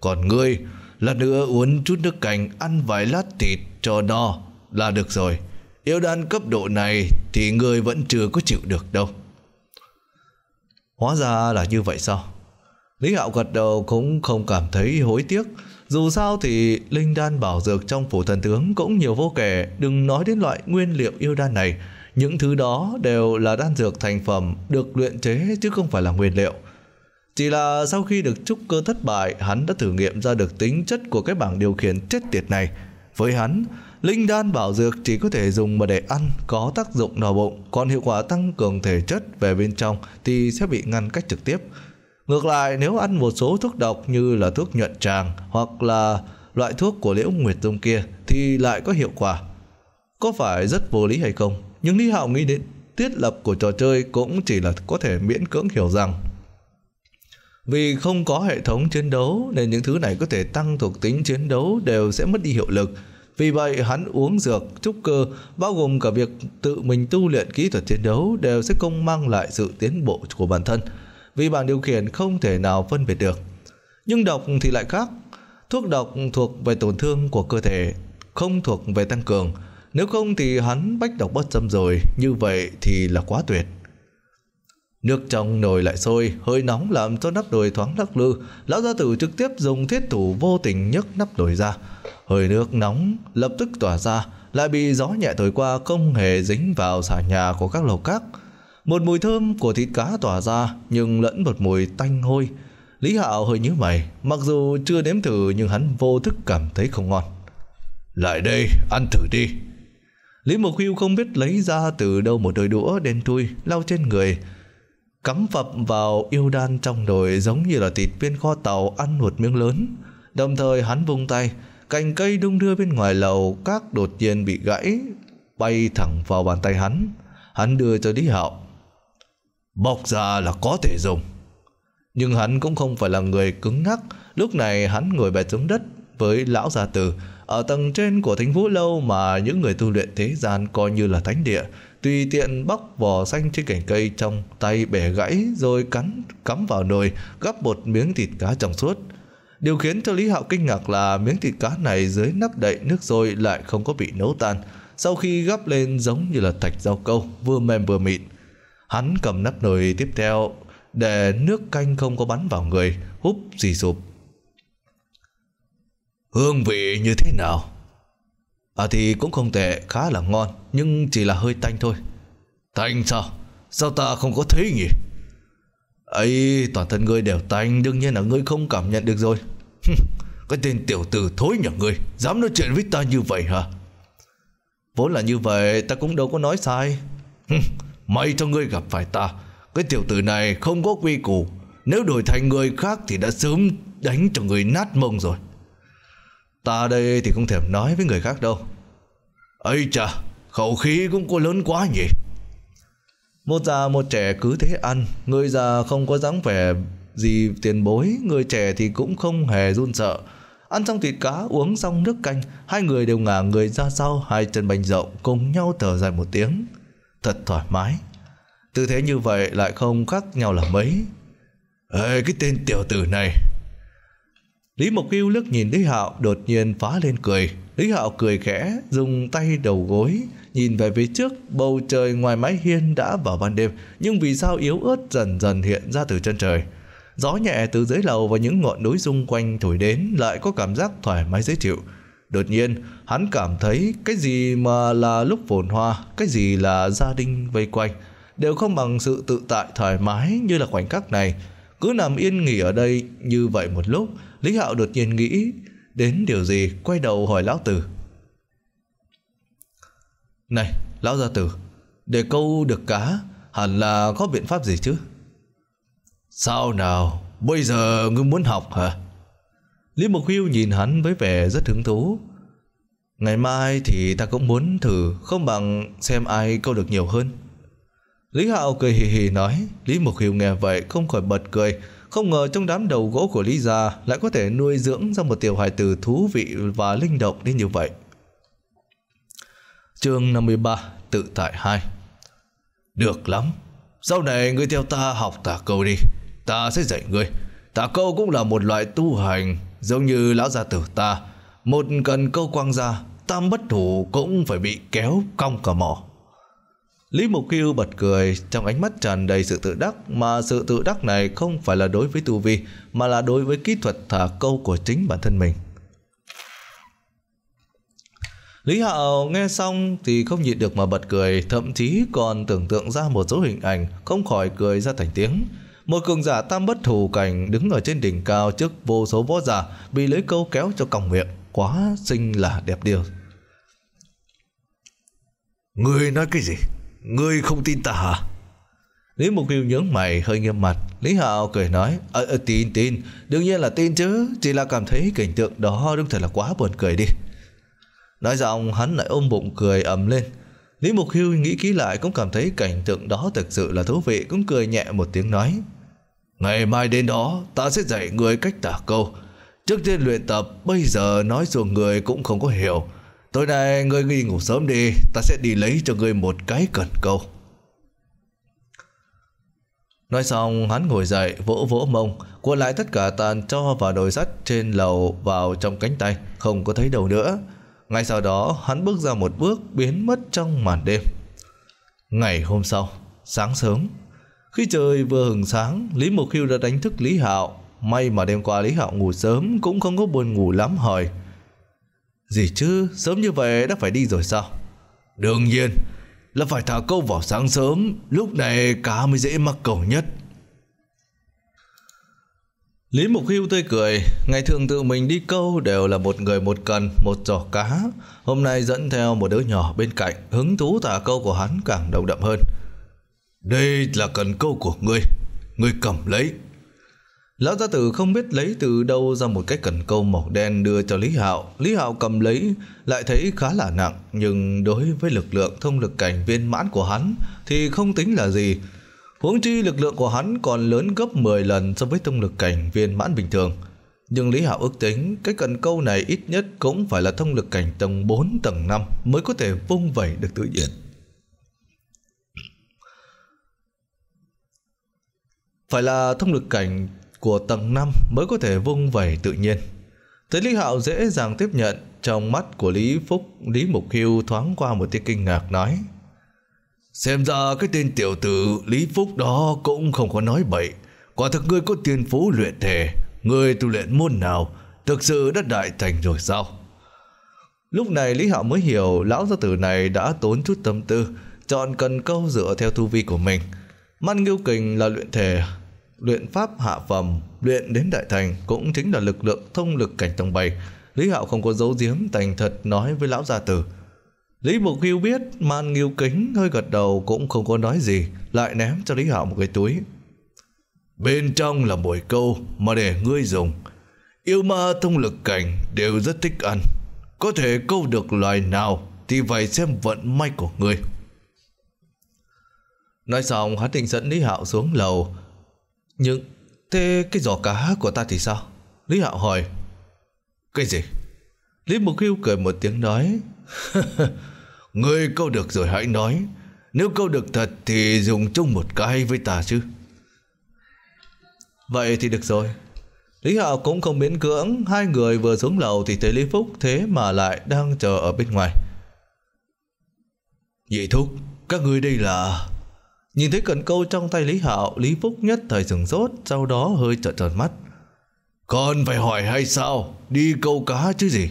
Còn ngươi, lần nữa uống chút nước cành, ăn vài lát thịt cho no là được rồi. Yêu đan cấp độ này thì người vẫn chưa có chịu được đâu. Hóa ra là như vậy sao? Lý Hạo gật đầu cũng không cảm thấy hối tiếc. Dù sao thì linh đan bảo dược trong phủ thần tướng cũng nhiều vô kể, đừng nói đến loại nguyên liệu yêu đan này. Những thứ đó đều là đan dược thành phẩm được luyện chế chứ không phải là nguyên liệu. Chỉ là sau khi được trúc cơ thất bại, hắn đã thử nghiệm ra được tính chất của cái bảng điều khiển chết tiệt này. Với hắn, Linh đan bảo dược chỉ có thể dùng mà để ăn, có tác dụng đỏ bụng, còn hiệu quả tăng cường thể chất về bên trong thì sẽ bị ngăn cách trực tiếp. Ngược lại, nếu ăn một số thuốc độc như là thuốc nhuận tràng hoặc là loại thuốc của liễu nguyệt dung kia thì lại có hiệu quả. Có phải rất vô lý hay không? Nhưng Lý Hạo nghĩ đến thiết lập của trò chơi cũng chỉ là có thể miễn cưỡng hiểu rằng vì không có hệ thống chiến đấu nên những thứ này có thể tăng thuộc tính chiến đấu đều sẽ mất đi hiệu lực. Vì vậy hắn uống dược, trúc cơ, bao gồm cả việc tự mình tu luyện kỹ thuật chiến đấu đều sẽ không mang lại sự tiến bộ của bản thân, vì bảng điều khiển không thể nào phân biệt được. Nhưng độc thì lại khác. Thuốc độc thuộc về tổn thương của cơ thể, không thuộc về tăng cường. Nếu không thì hắn bách độc bất xâm rồi, như vậy thì là quá tuyệt. Nước trong nồi lại sôi, hơi nóng làm cho nắp nồi thoáng lắc lư. Lão gia tử trực tiếp dùng thiết thủ vô tình nhấc nắp nồi ra hơi nước nóng lập tức tỏa ra, lại bị gió nhẹ thổi qua không hề dính vào xà nhà của các lầu các. Một mùi thơm của thịt cá tỏa ra nhưng lẫn một mùi tanh hôi. Lý Hạo hơi nhíu mày, mặc dù chưa nếm thử nhưng hắn vô thức cảm thấy không ngon. Lại đây, ăn thử đi. Lý Mộc Hưu không biết lấy ra từ đâu một đôi đũa đen thui lau trên người, cắm phập vào yêu đan trong đồi giống như là thịt viên kho tàu ăn một miếng lớn. Đồng thời hắn vung tay, Cành cây đung đưa bên ngoài lầu các đột nhiên bị gãy, bay thẳng vào bàn tay hắn. Hắn đưa cho Lý Hạo. Bọc ra là có thể dùng. Nhưng hắn cũng không phải là người cứng nhắc Lúc này hắn ngồi bệt xuống đất với lão gia tử ở tầng trên của thánh vũ lâu mà những người tu luyện thế gian coi như là thánh địa tùy tiện bóc vỏ xanh trên cành cây trong tay bẻ gãy rồi cắn cắm vào nồi gắp một miếng thịt cá trong suốt Điều khiến cho Lý Hạo kinh ngạc là miếng thịt cá này dưới nắp đậy nước rồi lại không có bị nấu tan. Sau khi gắp lên giống như là thạch rau câu, vừa mềm vừa mịn. Hắn cầm nắp nồi tiếp theo để nước canh không có bắn vào người, húp xì sụp. Hương vị như thế nào? À thì cũng không tệ, khá là ngon, nhưng chỉ là hơi tanh thôi. Tanh sao? Sao ta không có thấy nhỉ? ấy toàn thân ngươi đều tanh đương nhiên là ngươi không cảm nhận được rồi cái tên tiểu tử thối nhà ngươi dám nói chuyện với ta như vậy hả vốn là như vậy ta cũng đâu có nói sai may cho ngươi gặp phải ta cái tiểu tử này không có quy củ nếu đổi thành người khác thì đã sớm đánh cho người nát mông rồi ta đây thì không thèm nói với người khác đâu ấy chà khẩu khí cũng có lớn quá nhỉ một già một trẻ cứ thế ăn, người già không có dáng vẻ gì tiền bối, người trẻ thì cũng không hề run sợ. Ăn xong thịt cá, uống xong nước canh, hai người đều ngả người ra sau, hai chân bành rộng cùng nhau thở dài một tiếng. Thật thoải mái. Tư thế như vậy lại không khác nhau là mấy. Ê, cái tên tiểu tử này. Lý Mộc Yêu lướt nhìn Lý Hạo đột nhiên phá lên cười. Lý Hạo cười khẽ, dùng tay đầu gối nhìn về phía trước, bầu trời ngoài mái hiên đã vào ban đêm, nhưng vì sao yếu ớt dần dần hiện ra từ chân trời. Gió nhẹ từ dưới lầu và những ngọn núi xung quanh thổi đến lại có cảm giác thoải mái dễ chịu. Đột nhiên, hắn cảm thấy cái gì mà là lúc phồn hoa, cái gì là gia đình vây quanh, đều không bằng sự tự tại thoải mái như là khoảnh khắc này. Cứ nằm yên nghỉ ở đây như vậy một lúc, Lý Hạo đột nhiên nghĩ đến điều gì, quay đầu hỏi lão tử. Này, lão gia tử, để câu được cá, hẳn là có biện pháp gì chứ? Sao nào, bây giờ ngươi muốn học hả? Lý Mộc Hưu nhìn hắn với vẻ rất hứng thú. Ngày mai thì ta cũng muốn thử không bằng xem ai câu được nhiều hơn. Lý Hạo cười hì hì nói, Lý Mộc Hưu nghe vậy không khỏi bật cười, không ngờ trong đám đầu gỗ của Lý gia lại có thể nuôi dưỡng ra một tiểu hài tử thú vị và linh động đến như vậy chương 53 tự tại 2 Được lắm Sau này ngươi theo ta học tà câu đi Ta sẽ dạy ngươi Tà câu cũng là một loại tu hành Giống như lão gia tử ta Một cần câu quang ra Tam bất thủ cũng phải bị kéo cong cả mỏ Lý Mục Kiêu bật cười trong ánh mắt tràn đầy sự tự đắc mà sự tự đắc này không phải là đối với tu vi mà là đối với kỹ thuật thả câu của chính bản thân mình. Lý Hạo nghe xong thì không nhịn được mà bật cười, thậm chí còn tưởng tượng ra một số hình ảnh, không khỏi cười ra thành tiếng. Một cường giả tam bất thù cảnh đứng ở trên đỉnh cao trước vô số võ giả bị lưỡi câu kéo cho còng miệng, quá xinh là đẹp điều. Người nói cái gì? Người không tin ta hả? Lý Mục Hiu nhướng mày hơi nghiêm mặt Lý Hạo cười nói à, Tin tin Đương nhiên là tin chứ Chỉ là cảm thấy cảnh tượng đó đúng thật là quá buồn cười đi Nói xong hắn lại ôm bụng cười ầm lên. Lý Mục Hưu nghĩ kỹ lại cũng cảm thấy cảnh tượng đó thực sự là thú vị cũng cười nhẹ một tiếng nói. Ngày mai đến đó ta sẽ dạy người cách tả câu. Trước tiên luyện tập bây giờ nói dù người cũng không có hiểu. Tối nay người nghỉ ngủ sớm đi ta sẽ đi lấy cho ngươi một cái cần câu. Nói xong hắn ngồi dậy vỗ vỗ mông Cuộn lại tất cả tàn cho vào đồi sắt trên lầu vào trong cánh tay Không có thấy đầu nữa ngay sau đó hắn bước ra một bước biến mất trong màn đêm. Ngày hôm sau, sáng sớm, khi trời vừa hừng sáng, Lý Mộc Khiêu đã đánh thức Lý Hạo. May mà đêm qua Lý Hạo ngủ sớm cũng không có buồn ngủ lắm hỏi. Gì chứ, sớm như vậy đã phải đi rồi sao? Đương nhiên, là phải thả câu vào sáng sớm, lúc này cá mới dễ mắc cầu nhất. Lý Mục Hưu tươi cười, ngày thường tự mình đi câu đều là một người một cần, một giỏ cá. Hôm nay dẫn theo một đứa nhỏ bên cạnh, hứng thú thả câu của hắn càng đồng đậm hơn. Đây là cần câu của ngươi, ngươi cầm lấy. Lão gia tử không biết lấy từ đâu ra một cái cần câu màu đen đưa cho Lý Hạo. Lý Hạo cầm lấy lại thấy khá là nặng, nhưng đối với lực lượng thông lực cảnh viên mãn của hắn thì không tính là gì. Huống chi lực lượng của hắn còn lớn gấp 10 lần so với thông lực cảnh viên mãn bình thường. Nhưng Lý Hạo ước tính cái cần câu này ít nhất cũng phải là thông lực cảnh tầng 4 tầng 5 mới có thể vung vẩy được tự nhiên. Phải là thông lực cảnh của tầng 5 mới có thể vung vẩy tự nhiên. Thấy Lý Hạo dễ dàng tiếp nhận, trong mắt của Lý Phúc, Lý Mục Hưu thoáng qua một tia kinh ngạc nói – Xem ra cái tên tiểu tử Lý Phúc đó cũng không có nói bậy. Quả thực ngươi có tiền phú luyện thể, ngươi tu luyện môn nào, thực sự đã đại thành rồi sao? Lúc này Lý Hạo mới hiểu lão gia tử này đã tốn chút tâm tư, chọn cần câu dựa theo tu vi của mình. Man Ngưu Kình là luyện thể, luyện pháp hạ phẩm, luyện đến đại thành cũng chính là lực lượng thông lực cảnh tầng 7. Lý Hạo không có dấu giếm thành thật nói với lão gia tử. Lý Mục Nghiêu biết Man Nghiêu kính hơi gật đầu cũng không có nói gì lại ném cho Lý Hạo một cái túi. Bên trong là mồi câu mà để ngươi dùng. Yêu ma thông lực cảnh đều rất thích ăn. Có thể câu được loài nào thì phải xem vận may của ngươi. Nói xong hắn định dẫn Lý Hạo xuống lầu. Nhưng thế cái giỏ cá của ta thì sao? Lý Hạo hỏi. Cái gì? Lý Mục Hưu cười một tiếng nói. Ngươi câu được rồi hãy nói. Nếu câu được thật thì dùng chung một cái với ta chứ. Vậy thì được rồi. Lý Hạo cũng không miễn cưỡng, hai người vừa xuống lầu thì thấy Lý Phúc thế mà lại đang chờ ở bên ngoài. Dì thúc, các ngươi đây là... Nhìn thấy cẩn câu trong tay Lý Hạo, Lý Phúc nhất thời sừng sốt, sau đó hơi trợn tròn mắt. Còn phải hỏi hay sao? Đi câu cá chứ gì?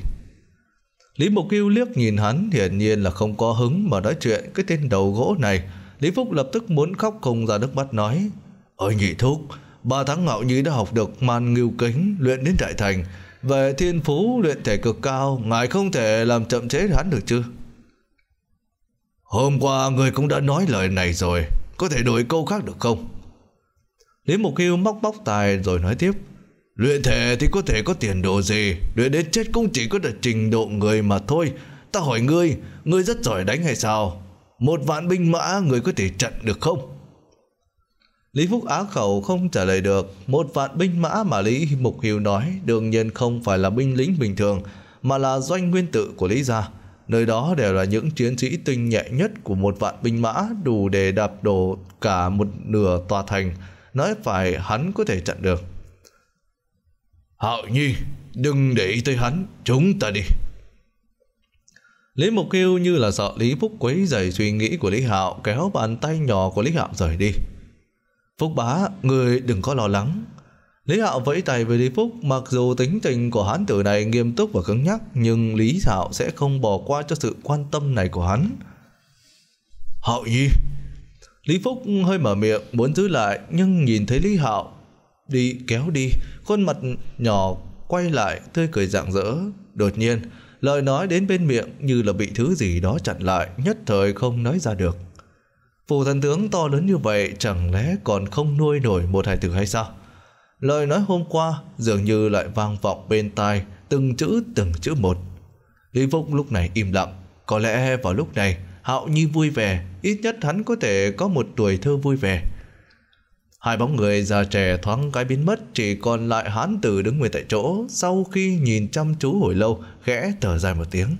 Lý Mộc Kiêu liếc nhìn hắn hiển nhiên là không có hứng mà nói chuyện cái tên đầu gỗ này. Lý Phúc lập tức muốn khóc không ra nước mắt nói. Ôi nhị thúc, ba tháng ngạo nhí đã học được màn nghiêu kính, luyện đến đại thành. Về thiên phú, luyện thể cực cao, ngài không thể làm chậm chế hắn được chứ? Hôm qua người cũng đã nói lời này rồi, có thể đổi câu khác được không? Lý Mộc Kiêu móc bóc tài rồi nói tiếp. Luyện thể thì có thể có tiền đồ gì, luyện đến chết cũng chỉ có được trình độ người mà thôi. Ta hỏi ngươi, ngươi rất giỏi đánh hay sao? Một vạn binh mã ngươi có thể chặn được không? Lý Phúc Á khẩu không trả lời được, một vạn binh mã mà Lý Mục Hiếu nói đương nhiên không phải là binh lính bình thường, mà là doanh nguyên tự của Lý Gia. Nơi đó đều là những chiến sĩ tinh nhẹ nhất của một vạn binh mã đủ để đạp đổ cả một nửa tòa thành, nói phải hắn có thể chặn được. Hạo Nhi, đừng để ý tới hắn, chúng ta đi. Lý Mộc Kiêu như là sợ Lý Phúc quấy rầy suy nghĩ của Lý Hạo kéo bàn tay nhỏ của Lý Hạo rời đi. Phúc bá, người đừng có lo lắng. Lý Hạo vẫy tay với Lý Phúc mặc dù tính tình của hắn tử này nghiêm túc và cứng nhắc nhưng Lý Hạo sẽ không bỏ qua cho sự quan tâm này của hắn. Hạo Nhi, Lý Phúc hơi mở miệng muốn giữ lại nhưng nhìn thấy Lý Hạo đi kéo đi, khuôn mặt nhỏ quay lại tươi cười rạng rỡ. Đột nhiên, lời nói đến bên miệng như là bị thứ gì đó chặn lại, nhất thời không nói ra được. Phù thần tướng to lớn như vậy chẳng lẽ còn không nuôi nổi một hài tử hay sao? Lời nói hôm qua dường như lại vang vọng bên tai từng chữ từng chữ một. Lý Phúc lúc này im lặng, có lẽ vào lúc này Hạo Nhi vui vẻ, ít nhất hắn có thể có một tuổi thơ vui vẻ. Hai bóng người già trẻ thoáng cái biến mất, chỉ còn lại hán tử đứng nguyên tại chỗ, sau khi nhìn chăm chú hồi lâu, khẽ thở dài một tiếng.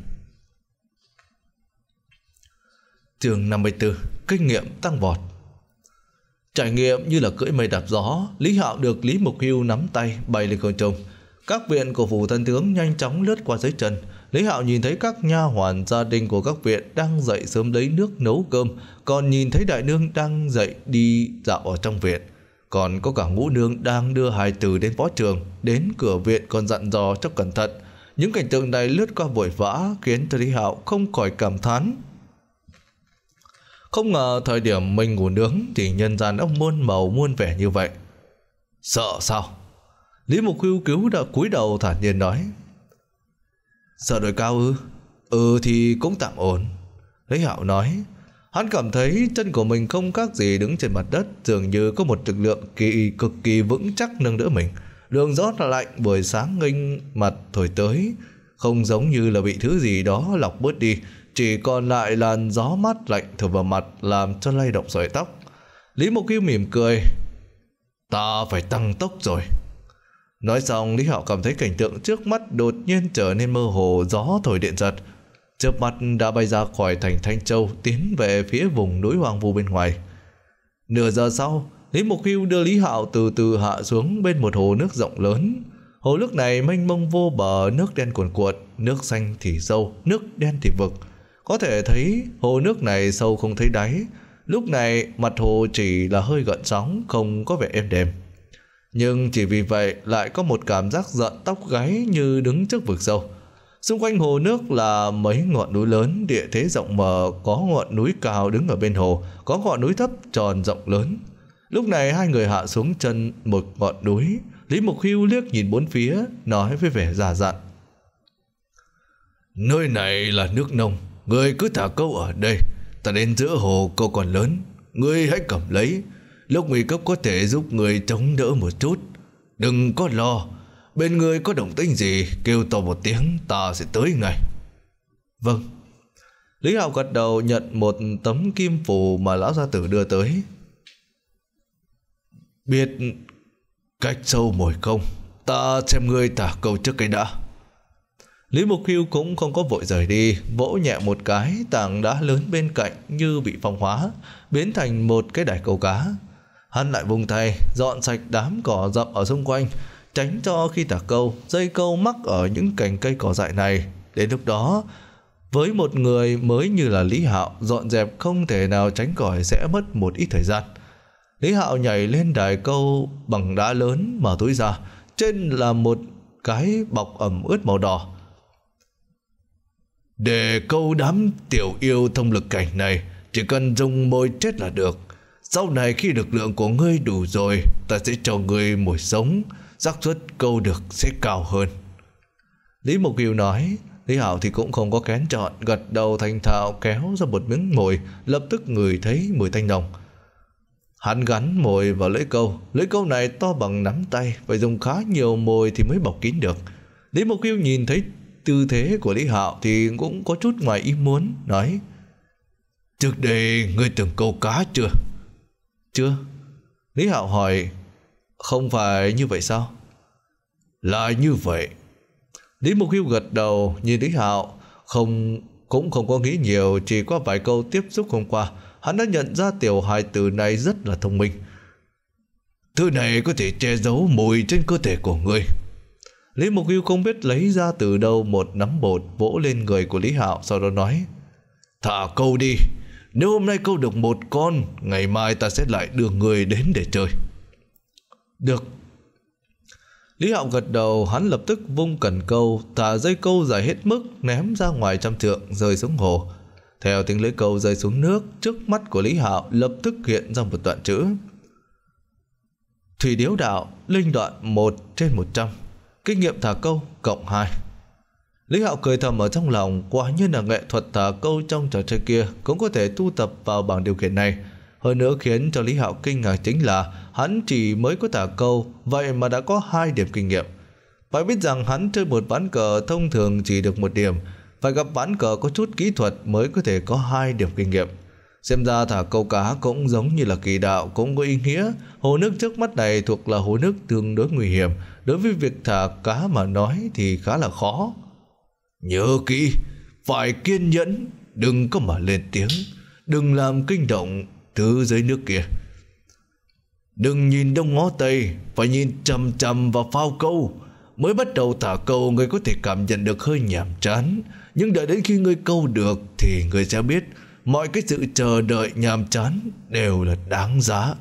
Trường 54, kinh nghiệm tăng vọt. Trải nghiệm như là cưỡi mây đạp gió, Lý Hạo được Lý Mục Hưu nắm tay bay lên không trung. Các viện của phủ thân tướng nhanh chóng lướt qua dưới chân, Lý Hạo nhìn thấy các nha hoàn gia đình của các viện đang dậy sớm lấy nước nấu cơm, còn nhìn thấy đại nương đang dậy đi dạo ở trong viện. Còn có cả ngũ nương đang đưa hài tử đến võ trường, đến cửa viện còn dặn dò cho cẩn thận. Những cảnh tượng này lướt qua vội vã khiến cho Lý Hạo không khỏi cảm thán. Không ngờ thời điểm mình ngủ nướng thì nhân gian đã muôn màu muôn vẻ như vậy. Sợ sao? Lý Mục Hưu cứu đã cúi đầu thản nhiên nói. Sợ đội cao ư? Ừ thì cũng tạm ổn. Lý hạo nói. Hắn cảm thấy chân của mình không khác gì đứng trên mặt đất dường như có một lực lượng kỳ cực kỳ vững chắc nâng đỡ mình. Đường gió là lạnh buổi sáng nghênh mặt thổi tới. Không giống như là bị thứ gì đó lọc bớt đi. Chỉ còn lại làn gió mát lạnh thổi vào mặt làm cho lay động sợi tóc. Lý Mộc Kiêu mỉm cười. Ta phải tăng tốc rồi. Nói xong Lý Hạo cảm thấy cảnh tượng trước mắt đột nhiên trở nên mơ hồ gió thổi điện giật. Chớp mắt đã bay ra khỏi thành Thanh Châu tiến về phía vùng núi hoàng vu bên ngoài. Nửa giờ sau, Lý Mục Hưu đưa Lý Hạo từ từ hạ xuống bên một hồ nước rộng lớn. Hồ nước này mênh mông vô bờ, nước đen cuồn cuộn, nước xanh thì sâu, nước đen thì vực. Có thể thấy hồ nước này sâu không thấy đáy. Lúc này mặt hồ chỉ là hơi gợn sóng, không có vẻ êm đềm. Nhưng chỉ vì vậy lại có một cảm giác giận tóc gáy như đứng trước vực sâu. Xung quanh hồ nước là mấy ngọn núi lớn, địa thế rộng mờ, có ngọn núi cao đứng ở bên hồ, có ngọn núi thấp tròn rộng lớn. Lúc này hai người hạ xuống chân một ngọn núi, Lý Mục Hưu liếc nhìn bốn phía, nói với vẻ già dặn. Nơi này là nước nông, người cứ thả câu ở đây, ta đến giữa hồ câu còn lớn, người hãy cầm lấy, Lúc nguy cấp có thể giúp người chống đỡ một chút. Đừng có lo, bên người có động tĩnh gì, kêu to một tiếng, ta sẽ tới ngay. Vâng. Lý Hạo gật đầu nhận một tấm kim phù mà lão gia tử đưa tới. Biết cách sâu mồi không, ta xem ngươi tả câu trước cái đã. Lý Mục hiu cũng không có vội rời đi, vỗ nhẹ một cái tảng đá lớn bên cạnh như bị phong hóa, biến thành một cái đài câu cá. Hắn lại vùng tay, dọn sạch đám cỏ rậm ở xung quanh, tránh cho khi thả câu, dây câu mắc ở những cành cây cỏ dại này. Đến lúc đó, với một người mới như là Lý Hạo, dọn dẹp không thể nào tránh khỏi sẽ mất một ít thời gian. Lý Hạo nhảy lên đài câu bằng đá lớn mở túi ra, trên là một cái bọc ẩm ướt màu đỏ. Để câu đám tiểu yêu thông lực cảnh này, chỉ cần dùng môi chết là được. Sau này khi lực lượng của ngươi đủ rồi, ta sẽ cho ngươi mồi sống, xác suất câu được sẽ cao hơn. Lý Mộc Kiều nói, Lý Hảo thì cũng không có kén chọn, gật đầu thành thạo kéo ra một miếng mồi, lập tức người thấy mùi thanh đồng. Hắn gắn mồi vào lưỡi câu, lưỡi câu này to bằng nắm tay, phải dùng khá nhiều mồi thì mới bọc kín được. Lý Mộc Kiêu nhìn thấy tư thế của Lý Hạo thì cũng có chút ngoài ý muốn, nói Trước đây ngươi từng câu cá chưa? Chưa? Lý Hạo hỏi Không phải như vậy sao? Là như vậy Lý Mục Hiêu gật đầu nhìn Lý Hạo không Cũng không có nghĩ nhiều Chỉ có vài câu tiếp xúc hôm qua Hắn đã nhận ra tiểu hài từ này rất là thông minh Thứ này có thể che giấu mùi trên cơ thể của người Lý Mục Hiêu không biết lấy ra từ đâu một nắm bột vỗ lên người của Lý Hạo sau đó nói Thả câu đi nếu hôm nay câu được một con, ngày mai ta sẽ lại đưa người đến để chơi. Được. Lý Hạo gật đầu, hắn lập tức vung cần câu, thả dây câu dài hết mức, ném ra ngoài trăm trượng, rơi xuống hồ. Theo tiếng lưỡi câu rơi xuống nước, trước mắt của Lý Hạo lập tức hiện ra một đoạn chữ. Thủy điếu đạo, linh đoạn 1 trên 100, kinh nghiệm thả câu cộng 2. Lý Hạo cười thầm ở trong lòng, quả nhiên là nghệ thuật thả câu trong trò chơi kia cũng có thể tu tập vào bảng điều khiển này. Hơn nữa khiến cho Lý Hạo kinh ngạc chính là hắn chỉ mới có thả câu, vậy mà đã có hai điểm kinh nghiệm. Phải biết rằng hắn chơi một ván cờ thông thường chỉ được một điểm, phải gặp ván cờ có chút kỹ thuật mới có thể có hai điểm kinh nghiệm. Xem ra thả câu cá cũng giống như là kỳ đạo cũng có ý nghĩa, hồ nước trước mắt này thuộc là hồ nước tương đối nguy hiểm, đối với việc thả cá mà nói thì khá là khó. Nhớ kỹ, phải kiên nhẫn, đừng có mà lên tiếng, đừng làm kinh động thứ dưới nước kia. Đừng nhìn đông ngó tây, phải nhìn chằm chằm vào phao câu. Mới bắt đầu thả câu người có thể cảm nhận được hơi nhàm chán, nhưng đợi đến khi người câu được thì người sẽ biết mọi cái sự chờ đợi nhàm chán đều là đáng giá.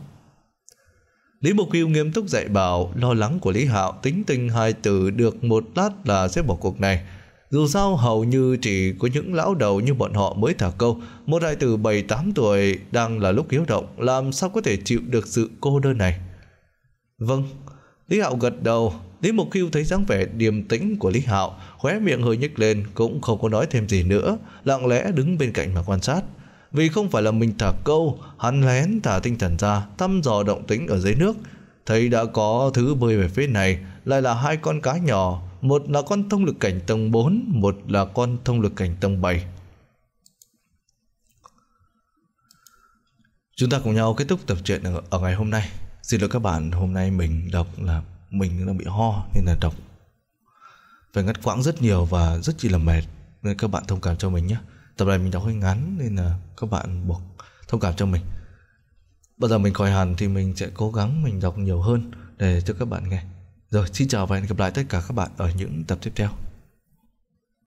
Lý Mộc Kiêu nghiêm túc dạy bảo, lo lắng của Lý Hạo tính tình hai từ được một lát là sẽ bỏ cuộc này. Dù sao hầu như chỉ có những lão đầu như bọn họ mới thả câu, một đại tử bảy tám tuổi đang là lúc hiếu động, làm sao có thể chịu được sự cô đơn này. Vâng, Lý Hạo gật đầu, Lý Mục Kiêu thấy dáng vẻ điềm tĩnh của Lý Hạo, khóe miệng hơi nhếch lên cũng không có nói thêm gì nữa, lặng lẽ đứng bên cạnh mà quan sát. Vì không phải là mình thả câu, hắn lén thả tinh thần ra, thăm dò động tĩnh ở dưới nước. Thấy đã có thứ bơi về phía này, lại là hai con cá nhỏ một là con thông lực cảnh tầng 4, một là con thông lực cảnh tầng 7. Chúng ta cùng nhau kết thúc tập truyện ở, ngày hôm nay. Xin lỗi các bạn, hôm nay mình đọc là mình đang bị ho nên là đọc phải ngắt quãng rất nhiều và rất chỉ là mệt nên các bạn thông cảm cho mình nhé. Tập này mình đọc hơi ngắn nên là các bạn buộc thông cảm cho mình. Bây giờ mình khỏi hẳn thì mình sẽ cố gắng mình đọc nhiều hơn để cho các bạn nghe. Rồi xin chào và hẹn gặp lại tất cả các bạn ở những tập tiếp theo.